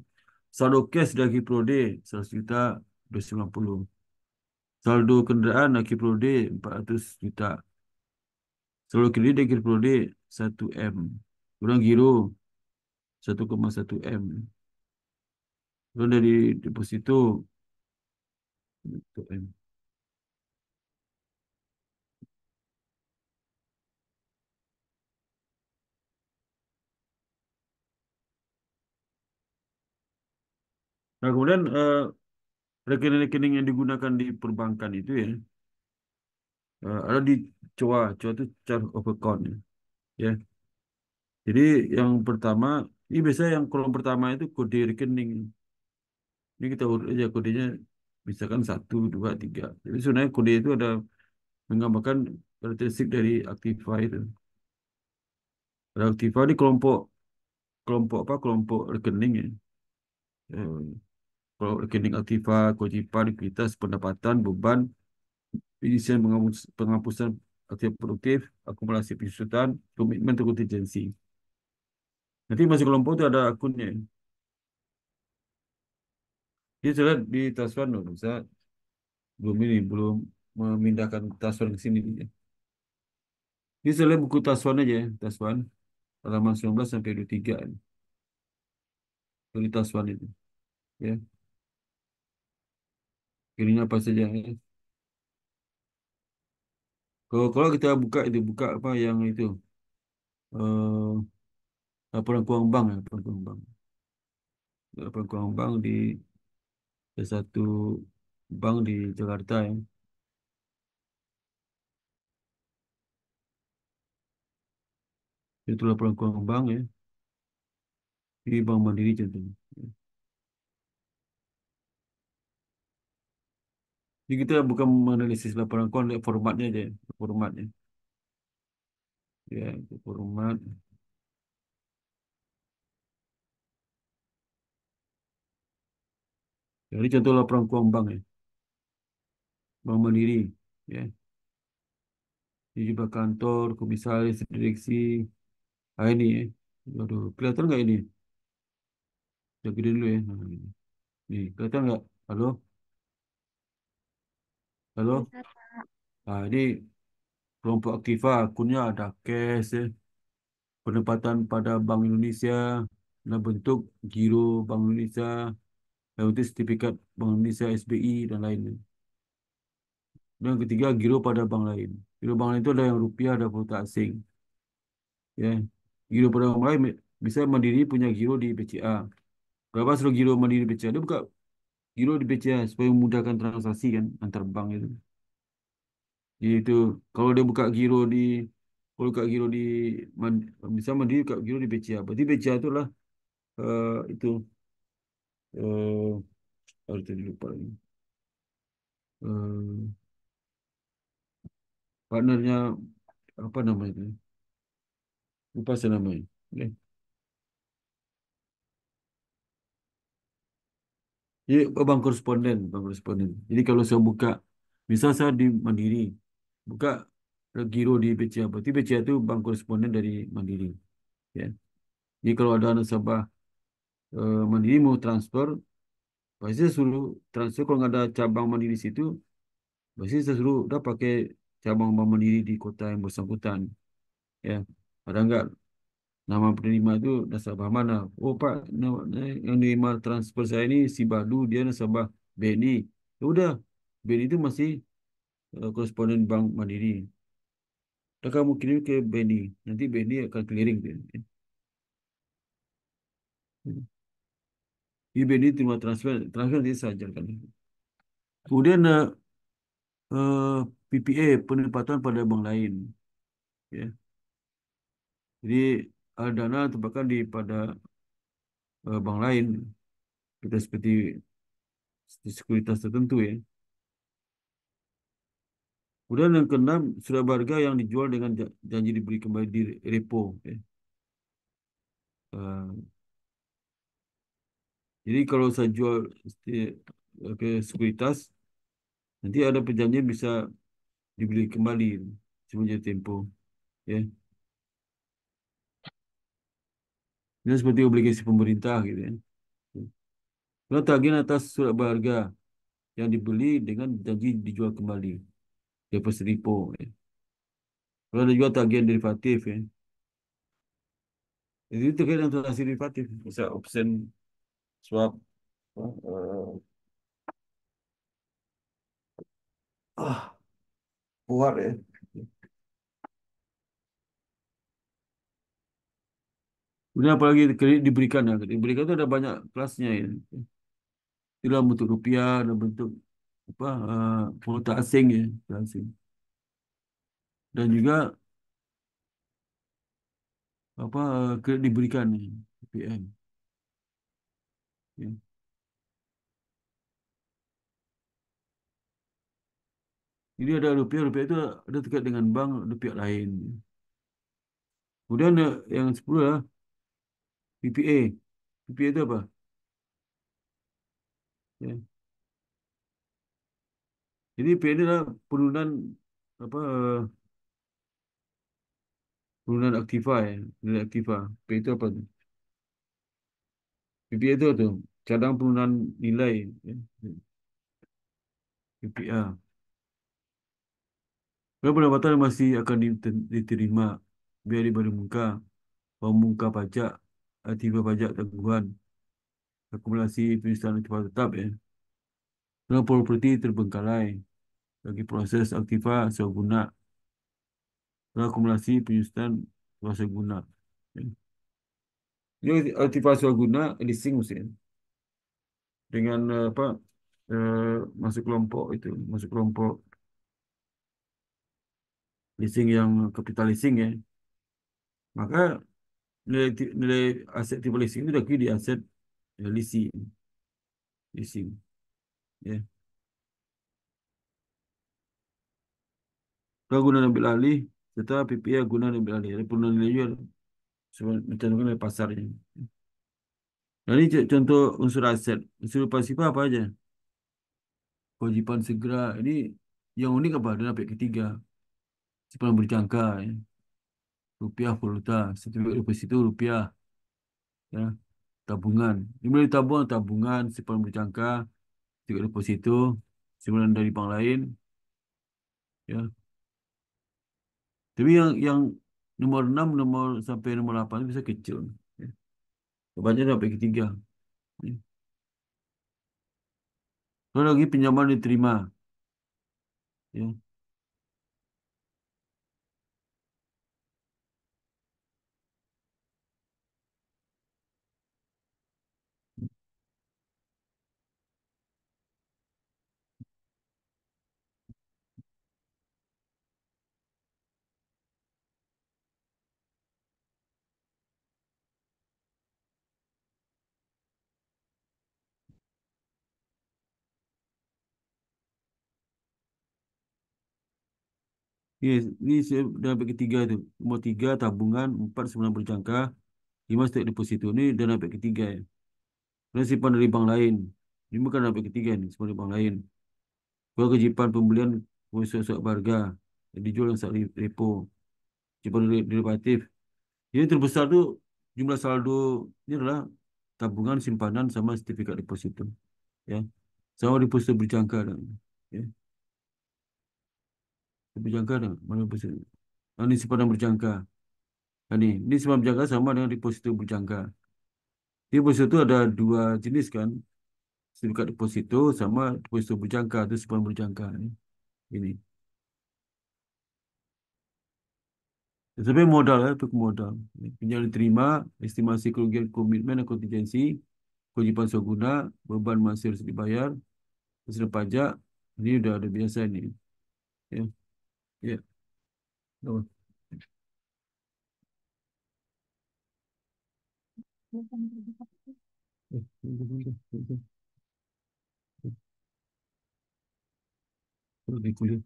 Saldo cash dari Prode 100 juta 290. Saldo kendaraan dari Prode 400 juta. Saldo kredit dari Prode 1 M. Kurang giro 1,1 M. Kurang dari deposito 1 M. Nah, kemudian eh, rekening-rekening yang digunakan di perbankan itu ya, uh, ada di COA, COA itu charge of account ya. ya. Jadi yang pertama, ini biasanya yang kolom pertama itu kode rekening. Ini kita urut aja kodenya, misalkan 1, 2, 3. Jadi sebenarnya kode itu ada menggambarkan karakteristik dari aktiva itu. aktiva di kelompok kelompok apa kelompok rekening ya. Eh, kalau rekening aktiva, kewajipan, likuiditas, pendapatan, beban, penyisian penghapus, penghapusan aktif produktif, akumulasi penyusutan, komitmen dan kontingensi. Nanti masih kelompok itu ada akunnya. Dia sudah di transfer loh, saya Belum ini, belum memindahkan transfer ke sini. Dia lihat buku taswan aja, taswan Halaman 19 sampai 23. Ini taswan itu. Ya kirinya apa saja ya. Kalau kalau kita buka itu buka apa yang itu eh laporan keuangan bank ya, laporan keuangan bank. Laporan keuangan bank di ada satu bank di Jakarta ya. Itu laporan keuangan bank ya. Di Bank Mandiri contohnya. Jadi kita bukan menganalisis laporan keuangan, lihat formatnya aja. Formatnya. Ya, format. Jadi contoh laporan kuang bank ya. Bank Mandiri. Ya. Jumlah kantor, komisaris, direksi. Ah ini ya. Aduh, kelihatan nggak ini? Kita dulu ya. Nih, kelihatan nggak? Halo? Halo. Nah, ini kelompok aktiva akunnya ada cash ya. Penempatan pada Bank Indonesia nah bentuk giro Bank Indonesia dalam sertifikat Bank Indonesia SBI dan lainnya. Dan yang ketiga giro pada bank lain. Giro bank lain itu ada yang rupiah ada valuta asing. Ya. Giro pada bank lain bisa Mandiri punya giro di BCA. Berapa seluruh giro Mandiri BCA? Dia buka Giro di BCA supaya memudahkan transaksi kan antar bank itu. itu kalau dia buka giro di kalau buka giro di bisa mandiri buka giro di BCA. Berarti BCA itulah uh, eh, itu eh uh, harus lupa ini. Uh, eh, partnernya apa namanya Lupa saya namanya. Okay. Ya, oh, bank koresponden, bank koresponden. Jadi kalau saya buka, misal saya di Mandiri, buka giro di BCA, berarti BCA itu bank koresponden dari Mandiri. Ya. Jadi kalau ada nasabah eh, Mandiri mau transfer, pasti saya suruh transfer kalau nggak ada cabang Mandiri situ, pasti saya suruh udah pakai cabang bank Mandiri di kota yang bersangkutan. Ya, ada nggak nama penerima itu nasabah mana oh pak yang nerima transfer saya ini si Badu dia nasabah BNI ya udah BNI itu masih uh, koresponden Bank Mandiri dan kamu kirim ke BNI nanti BNI akan clearing Iya BNI terima transfer transfer nanti saya ajarkan kemudian uh, eh, uh, eh, PPA penempatan pada bank lain ya jadi Eh, dana atau bahkan di pada eh, bank lain kita seperti sekuritas tertentu ya. Kemudian yang keenam sudah berharga yang dijual dengan janji diberi kembali di repo. Ya. Uh, jadi kalau saya jual ke sekuritas nanti ada perjanjian bisa dibeli kembali semenjak tempo ya. Dan seperti obligasi pemerintah gitu ya. Kalau tagihan atas surat berharga yang dibeli dengan janji dijual kembali. Dia perseripo. Ya. Kalau ada juga tagihan derivatif ya. Jadi itu terkait dengan transaksi derivatif. Bisa option swap. Uh, ah, buat ya. Kemudian apalagi kredit diberikan ya. Kredit diberikan itu ada banyak kelasnya ya. Itu dalam bentuk rupiah, dalam bentuk apa uh, asing ya, asing. Dan juga apa eh, kredit diberikan ya, PN. Ya. Jadi ada rupiah, rupiah itu ada terkait dengan bank rupiah lain. Kemudian eh, yang sepuluh ya BPA. BPA itu apa? Ya. Jadi BPA ini adalah penurunan apa penurunan aktiva ya, penurunan aktiva. P itu apa tuh? BPA itu tuh cadang penurunan nilai ya. BPA. Kalau pendapatan masih akan diterima biar diberi muka pemuka pajak Eh, tiba pajak tangguhan akumulasi penyusutan aktiva tetap ya Semua properti terbengkalai bagi proses aktiva sewa dan akumulasi penyusutan sewa guna ya. ini aktiva sewa guna leasing mesti dengan eh, apa eh, masuk kelompok itu masuk kelompok leasing yang leasing ya maka nilai nilai aset tipe leasing itu diakui di aset ya, leasing leasing ya yeah. guna ambil alih serta PPA guna ambil alih ada penurunan nilai jual mencantumkan nilai pasarnya nah, ini contoh unsur aset unsur pasifah apa aja kewajiban segera ini yang unik apa ada pihak ketiga simpanan berjangka ya rupiah puluta sertifikat itu rupiah ya tabungan ini boleh tabung tabungan simpan berjangka sertifikat itu simpanan dari bank lain ya tapi yang yang nomor enam nomor sampai nomor 8 bisa kecil ya. kebanyakan sampai ketiga ya. Kalau lagi pinjaman diterima. Ya. ni iya, ini dana pihak ketiga itu. Nomor tiga tabungan, empat sembilan berjangka, lima setiap deposito. Ini dana pihak ketiga ya. Kemudian simpan dari bank lain. Ini bukan dana pihak ketiga ini, simpan dari bank lain. Kalau kejipan pembelian suat-suat barga harga dijual yang saat repo. Kejipan derivatif. Yang terbesar tu jumlah saldo ini adalah tabungan simpanan sama sertifikat deposito. Ya. Sama deposito berjangka. Ya berjangka ada mana positif ah, ini simpanan berjangka ah, oh, ini ini simpanan berjangka sama dengan deposito berjangka deposito ada dua jenis kan sertifikat deposito sama deposito berjangka itu sepanjang berjangka ini ini Sebagai modal ya, itu modal. Pinjaman diterima, estimasi kerugian komitmen dan kontingensi, kewajiban guna, beban masih harus dibayar, hasil pajak, ini udah ada biasa ini. Ya. Iya. di kuliah.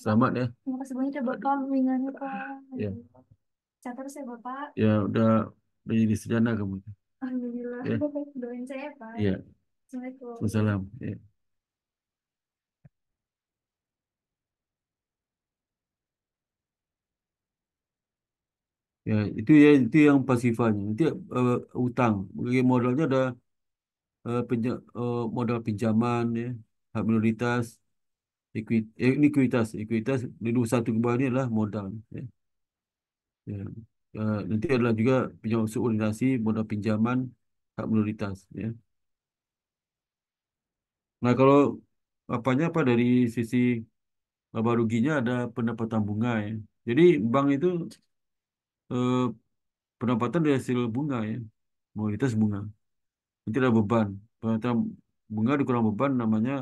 Selamat ya. Terima kasih banyak ya Bapak bimbingannya Pak. Ya. Saya Bapak. Ya udah udah jadi sejana kamu. Alhamdulillah. Ya. Doain saya ya, Pak. Ya. Assalamualaikum. Wassalam. Ya. Ya, itu ya itu yang pasifanya. Nanti uh, utang, Bagi modalnya ada uh, pinja, uh, modal pinjaman ya, hak minoritas, ekuit, eh, ini ekuitas, ekuitas di satu ke bawah ini adalah modal. Ya. Ya. Uh, nanti adalah juga pinjaman subordinasi, modal pinjaman, hak minoritas. Ya. Nah kalau apanya apa dari sisi laba ruginya ada pendapatan bunga ya. Jadi bank itu eh, pendapatan dari hasil bunga ya mobilitas bunga nanti ada beban pendapatan bunga dikurang beban namanya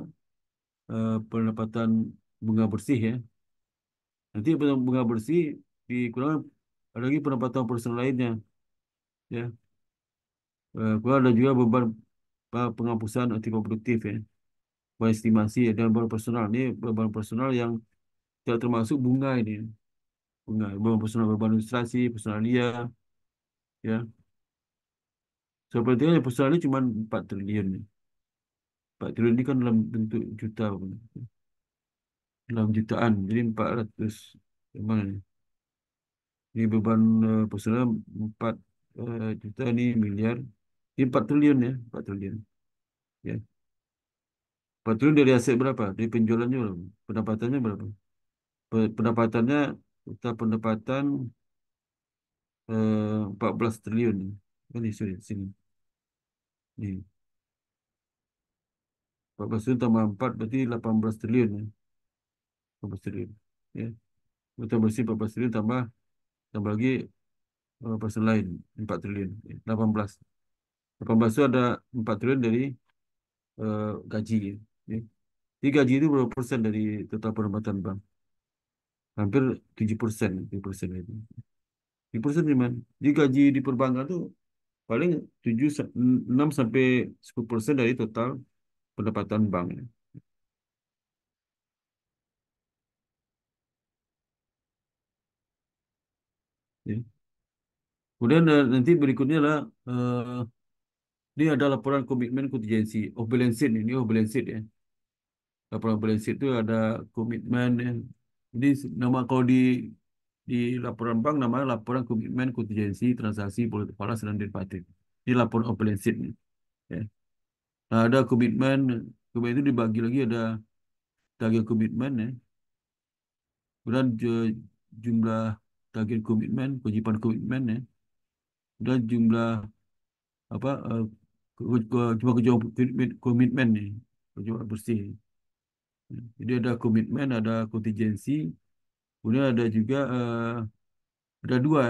eh, pendapatan bunga bersih ya nanti pendapatan bunga bersih dikurang ada lagi pendapatan personal lainnya ya eh, kemudian ada juga beban penghapusan aktivitas produktif ya buat estimasi ya, dan beban personal ini beban personal yang tidak termasuk bunga ini ya. Benar, personal beban administrasi, personalia, ya. Sepertinya so, personalia cuma 4 triliun. 4 triliun ini kan dalam bentuk juta. Dalam jutaan, jadi 400. Gimana ini? Ini beban uh, personal 4 eh, juta ini miliar. Ini 4 triliun ya, 4 triliun. Ya. 4 triliun dari aset berapa? Dari penjualannya berapa? Pendapatannya berapa? Pendapatannya kita pendapatan eh, 14 triliun kan ni sorry sini ni 14 triliun tambah 4 berarti 18 triliun ya. 14 triliun ya Betul bersih 14 triliun tambah tambah lagi uh, eh, pasal lain 4 triliun 18 ya. 18 itu ada 4 triliun dari uh, gaji ya. Jadi gaji itu berapa persen dari total pendapatan bank? hampir tujuh persen, tujuh persen itu. tujuh persen gimana? Jadi gaji di perbankan tuh paling 7, enam sampai sepuluh persen dari total pendapatan bank. Ya. Kemudian eh, nanti berikutnya lah uh, ini ada laporan komitmen kontingensi, of balance sheet ini of balance sheet ya. Laporan balance sheet itu ada komitmen ya. Jadi nama kalau di di laporan bank namanya laporan komitmen kontingensi transaksi politik falas dan derivatif. Ini laporan open Ya. Nah, ada komitmen, komitmen itu dibagi lagi ada target komitmen ya. Kemudian jumlah target komitmen, kewajiban komitmen ya. Kemudian jumlah apa uh, eh, cuma komitmen nih, ya. bersih. Jadi ada komitmen, ada kontingensi, kemudian ada juga uh, ada dua.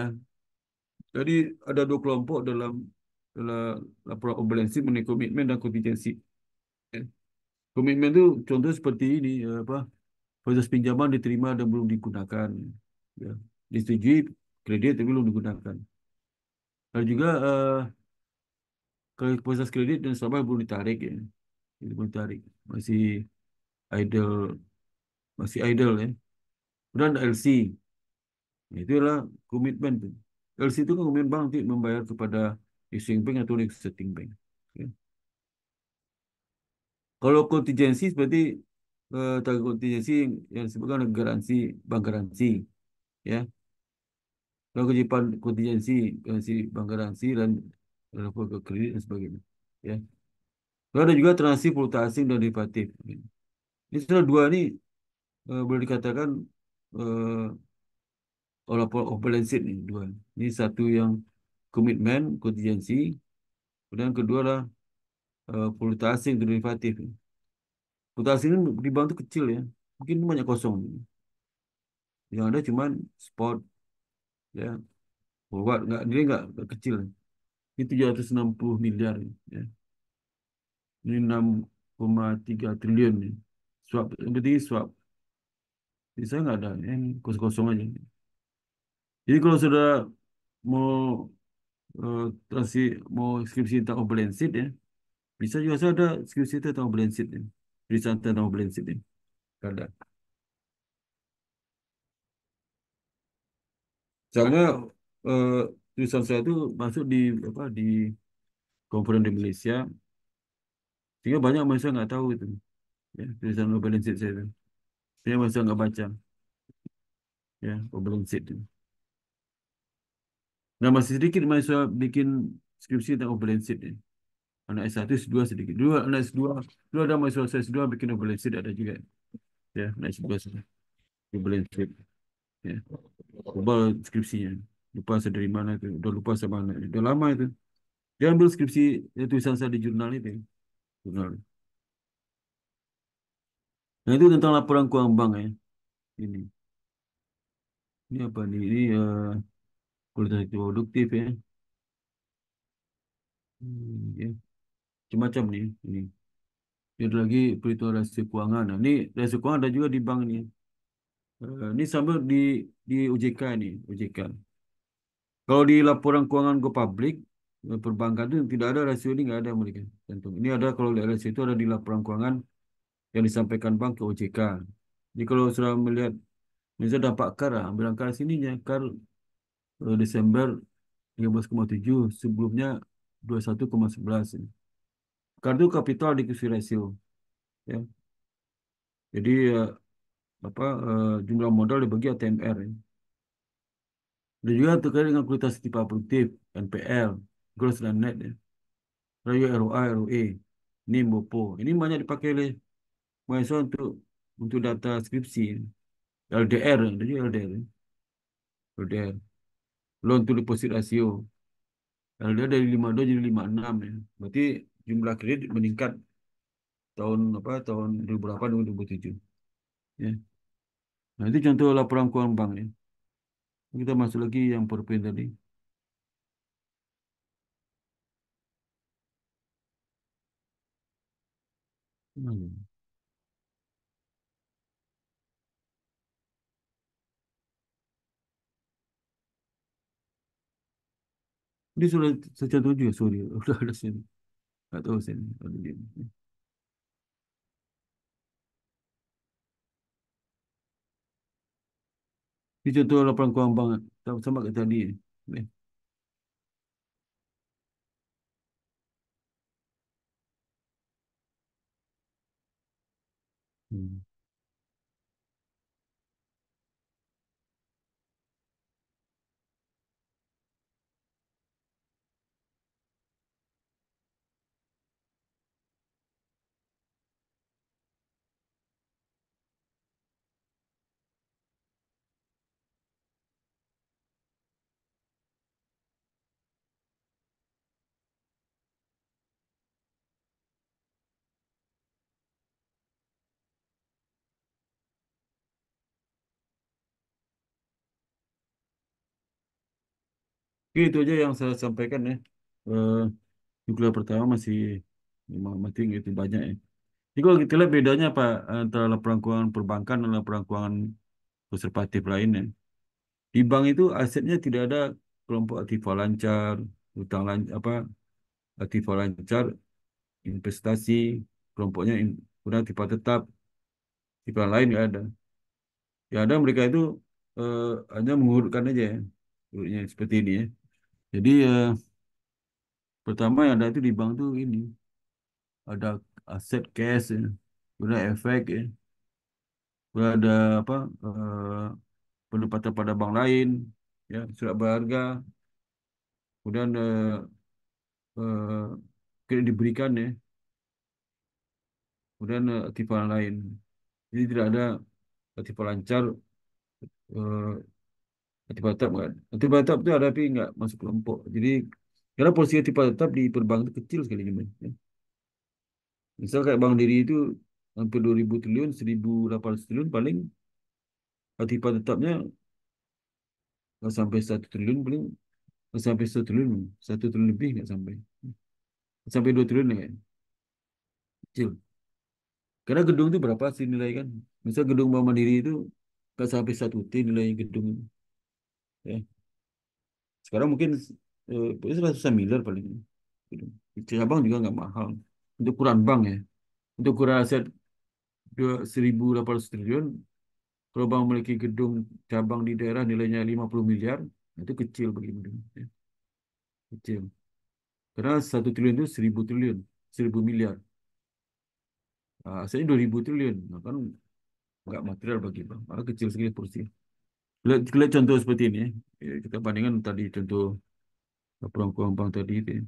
Jadi ada dua kelompok dalam dalam laporan obligasi mengenai komitmen dan kontingensi. Komitmen itu contoh seperti ini eh, apa proses pinjaman diterima dan belum digunakan, ya. disetujui kredit tapi belum digunakan. Ada juga uh, proses kredit dan selama belum ditarik ya, belum ditarik masih idol masih idol ya udah ada LC nah, adalah komitmen LC itu kan komitmen bank untuk membayar kepada issuing bank atau existing bank ya. okay. kalau kontingensi seperti tag eh, target kontingensi yang disebutkan garansi bank garansi ya kalau kejipan kontingensi garansi bank garansi dan level ke kredit dan sebagainya ya lalu ada juga transaksi asing dan derivatif ya. Ini sebenarnya dua ini uh, eh, boleh dikatakan olah eh, opelensit nih dua. Ini satu yang komitmen kontingensi, kemudian kedua adalah eh, asing derivatif. Kualitas ini di kecil ya, mungkin banyak kosong. Yang ada cuman spot ya forward nggak dia nggak kecil ini 760 miliar ya ini 6,3 triliun nih. Suap, yang ketiga suap. Di saya nggak ada, yang kosong-kosong aja. Jadi kalau sudah mau uh, eh, transi, mau skripsi tentang open sheet ya, bisa juga saya ada skripsi tentang open sheet ya. bisa tentang open sheet ya. Ada. Soalnya uh, eh, tulisan saya itu masuk di apa di komponen di Malaysia, sehingga banyak masa nggak tahu itu. Ya, tulisan overland sheet saya tu. Saya masih nggak baca. Ya, overland sheet tu. Dan masih sedikit mahasiswa bikin skripsi tentang overland sheet ni. Anak S1, S2 sedikit. Dua anak S2, dua ada mahasiswa saya S2 bikin overland sheet ada juga. Ya, anak S2 saya. Overland sheet. Ya. Ubah skripsinya. Lupa saya dari mana tu. Dah lupa saya mana. Dah lama itu. Dia ambil skripsi ya, tulisan saya di jurnal itu. Jurnal. Nah itu tentang laporan keuangan bank ya. Ini. Ini apa nih? Ini ya eh, kualitas produktif ya. Hmm, macam ya. Macam-macam nih. Ini. Ini ada lagi perhitungan rasio keuangan. Nah, ini rasio keuangan ada juga di bank eh, ini. ini sambil di di OJK ini OJK. Kalau di laporan keuangan go public eh, perbankan itu tidak ada rasio ini nggak ada mereka. Tentu. Ini ada kalau rasio itu ada di laporan keuangan yang disampaikan bank ke OJK. Jadi kalau sudah melihat Indonesia dampak kar, ambil angka sininya kar eh, Desember 15,7 sebelumnya 21,11. Kar itu kapital dikusi ratio. Ya. Jadi eh, apa eh, jumlah modal dibagi ATMR. Ya. Dan juga terkait dengan kualitas tipe produktif, NPL, gross dan net. Ya. ROI, ROA, ROE, NIM, BOPO. Ini banyak dipakai oleh biasa untuk untuk data skripsi LDR jadi LDR LDR loan to deposit ratio LDR dari 52 jadi 56 ya berarti jumlah kredit meningkat tahun apa tahun 2008 berapa 2007 ya nah itu contoh laporan keuangan bank ya kita masuk lagi yang perpin tadi hmm. Dia suruh secara tujuh suruh dia. Sudah ada sini. Tak tahu sini. Ada dia. Ini contoh orang perang kurang lah. banget. Tak sama kat tadi. Eh. Hmm. Oke, itu aja yang saya sampaikan ya. Eh, nuklir pertama masih masih itu banyak ya. Jadi kalau kita lihat bedanya apa antara laporan keuangan perbankan dan laporan keuangan konservatif lainnya. Di bank itu asetnya tidak ada kelompok aktiva lancar, utang lancar, apa aktiva lancar, investasi, kelompoknya in, kemudian aktiva tetap, aktiva lain nggak ada. Ya ada mereka itu eh, hanya mengurutkan aja ya, urutnya seperti ini ya. Jadi uh, pertama yang ada itu di bank tuh ini ada aset cash, ya. kemudian efek, ya. kemudian ada apa eh, pendapatan pada bank lain, ya surat berharga, kemudian uh, eh, kredit diberikan ya, kemudian uh, tipe lain. Jadi tidak ada tipe lancar eh, hati atap kan. hati atap tu ada tapi enggak masuk kelompok. Jadi kalau porsi hati atap di perbankan tu kecil sekali ni. Ya. Misal kayak bank diri itu hampir 2000 triliun, 1800 triliun paling aktif eh, atapnya enggak sampai 1 triliun paling enggak sampai 1 triliun, 1 triliun lebih enggak sampai. sampai 2 triliun kan. Kecil. Karena gedung itu berapa sih nilai kan? Misal gedung Bank Mandiri itu nggak sampai satu T nilai gedung ya. sekarang mungkin eh, ratusan miliar paling itu cabang juga nggak mahal untuk ukuran bank ya untuk ukuran aset 1.800 triliun kalau bank memiliki gedung cabang di daerah nilainya 50 miliar itu kecil bagi gedung ya. kecil karena satu triliun itu seribu triliun seribu miliar nah, asetnya dua ribu triliun nah, kan nggak material bagi bank maka kecil sekali porsi Lihat contoh seperti ini ya. Kita bandingkan tadi contoh perang-perang tadi itu ya.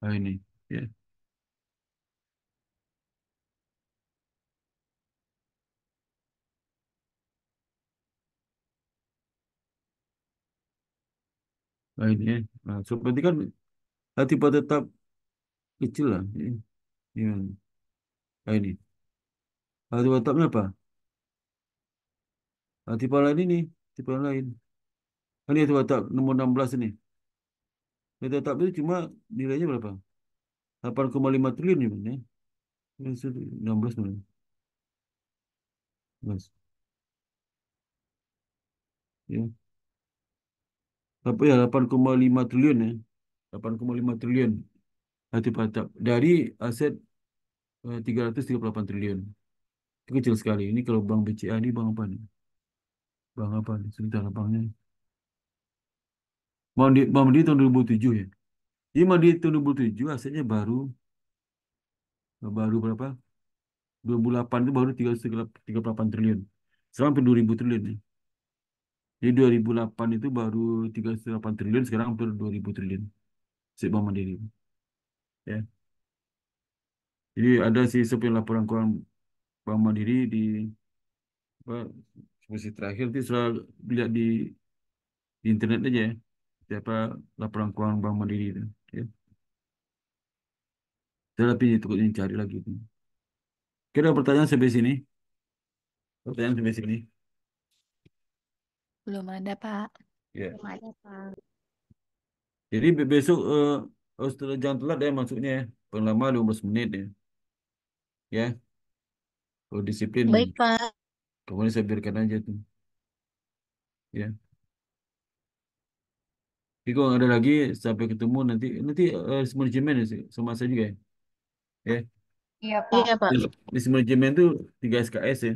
Nah, ini ya. Nah, ini ya. Nah, seperti kan hati pada tetap kecil lah. Ya. Ya. Nah, ini. Hati WhatsApp-nya apa? Nah, tipe lain ini, tipe lain. Kan ini hati WhatsApp nomor 16 ini. Hati WhatsApp itu cuma nilainya berapa? 8,5 triliun ya, Bang, ya. 16 mana? 16. Ya. Apa ya 8,5 triliun ya. 8,5 triliun. Hati nah, patap dari aset 338 eh, triliun kecil sekali. Ini kalau bank BCA ini bank apa nih? Bank apa nih? Sebentar banknya. Mandiri, Bank Mandiri tahun 2007 ya. Jadi iya, Mandiri tahun 2007 asetnya baru baru berapa? 2008 itu baru 338 triliun. Sekarang per 2000 triliun nih. Jadi 2008 itu baru 38 triliun, sekarang per 2000 triliun. Si Bank Mandiri. Ya. Jadi ada sih sepi laporan kurang Bank Mandiri di apa, semester terakhir itu sudah lihat di, di internet aja ya. Siapa laporan keuangan Bank Mandiri itu. Ya. itu takutnya cari lagi. Itu. Kira pertanyaan sampai sini. Pertanyaan sampai sini. Belum ada, Pak. Yeah. Belum ada, Pak. Jadi besok uh, setelah jangan telat ya masuknya ya. Paling lama 15 menit ya. Ya oh disiplin, Baik, Pak. kemudian saya biarkan aja tuh. Ya. Jadi kalau ada lagi, sampai ketemu nanti. Nanti uh, risk management sih. sama saya juga ya? Ya. Iya, Pak. Iya, Pak. Risk itu 3 SKS ya.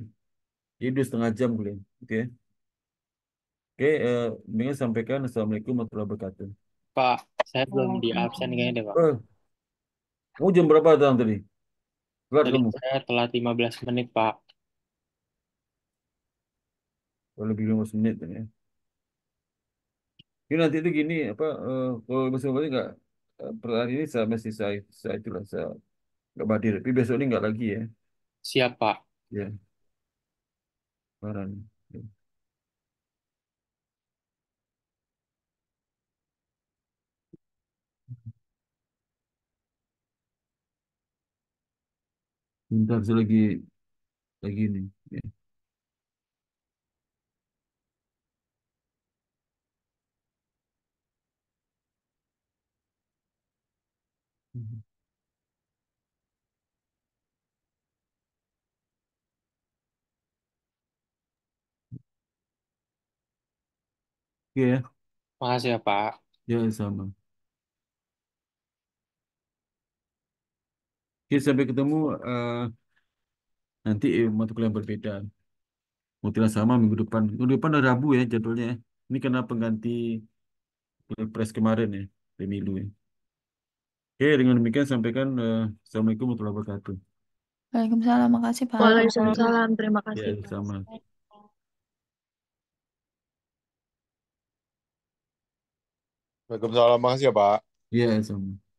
Jadi dua setengah jam boleh. Ya. Oke. Okay. Oke, okay, uh, eh, dengan sampaikan Assalamualaikum warahmatullahi wabarakatuh. Pak, saya belum di absen kayaknya deh, Pak. Uh, kamu jam berapa datang tadi? Keluar Tadi kamu. saya telat 15 menit, Pak. Kalau oh, lebih 15 menit kan, ya. Ini nanti itu gini apa uh, kalau besok besok nggak eh, per hari ini saya masih saya saya itulah saya nggak hadir. Tapi besok ini nggak lagi ya. Siap, Pak. Ya. Barang. Bentar, saya lagi lagi ini. Ya. Oke ya, Makasih ya, Pak. ya sama. Oke, iya, sampai ketemu uh, nanti mata kuliah yang berbeda. Mutiara sama minggu depan. Minggu depan ada Rabu ya jadwalnya. Ya. Ini karena pengganti Pilpres kemarin ya, pemilu ya. Oke, dengan demikian sampaikan uh, Assalamualaikum warahmatullahi wabarakatuh. Waalaikumsalam, makasih Pak. Waalaikumsalam, terima kasih. Ya, sama. Waalaikumsalam, makasih ya Pak. Iya, sama.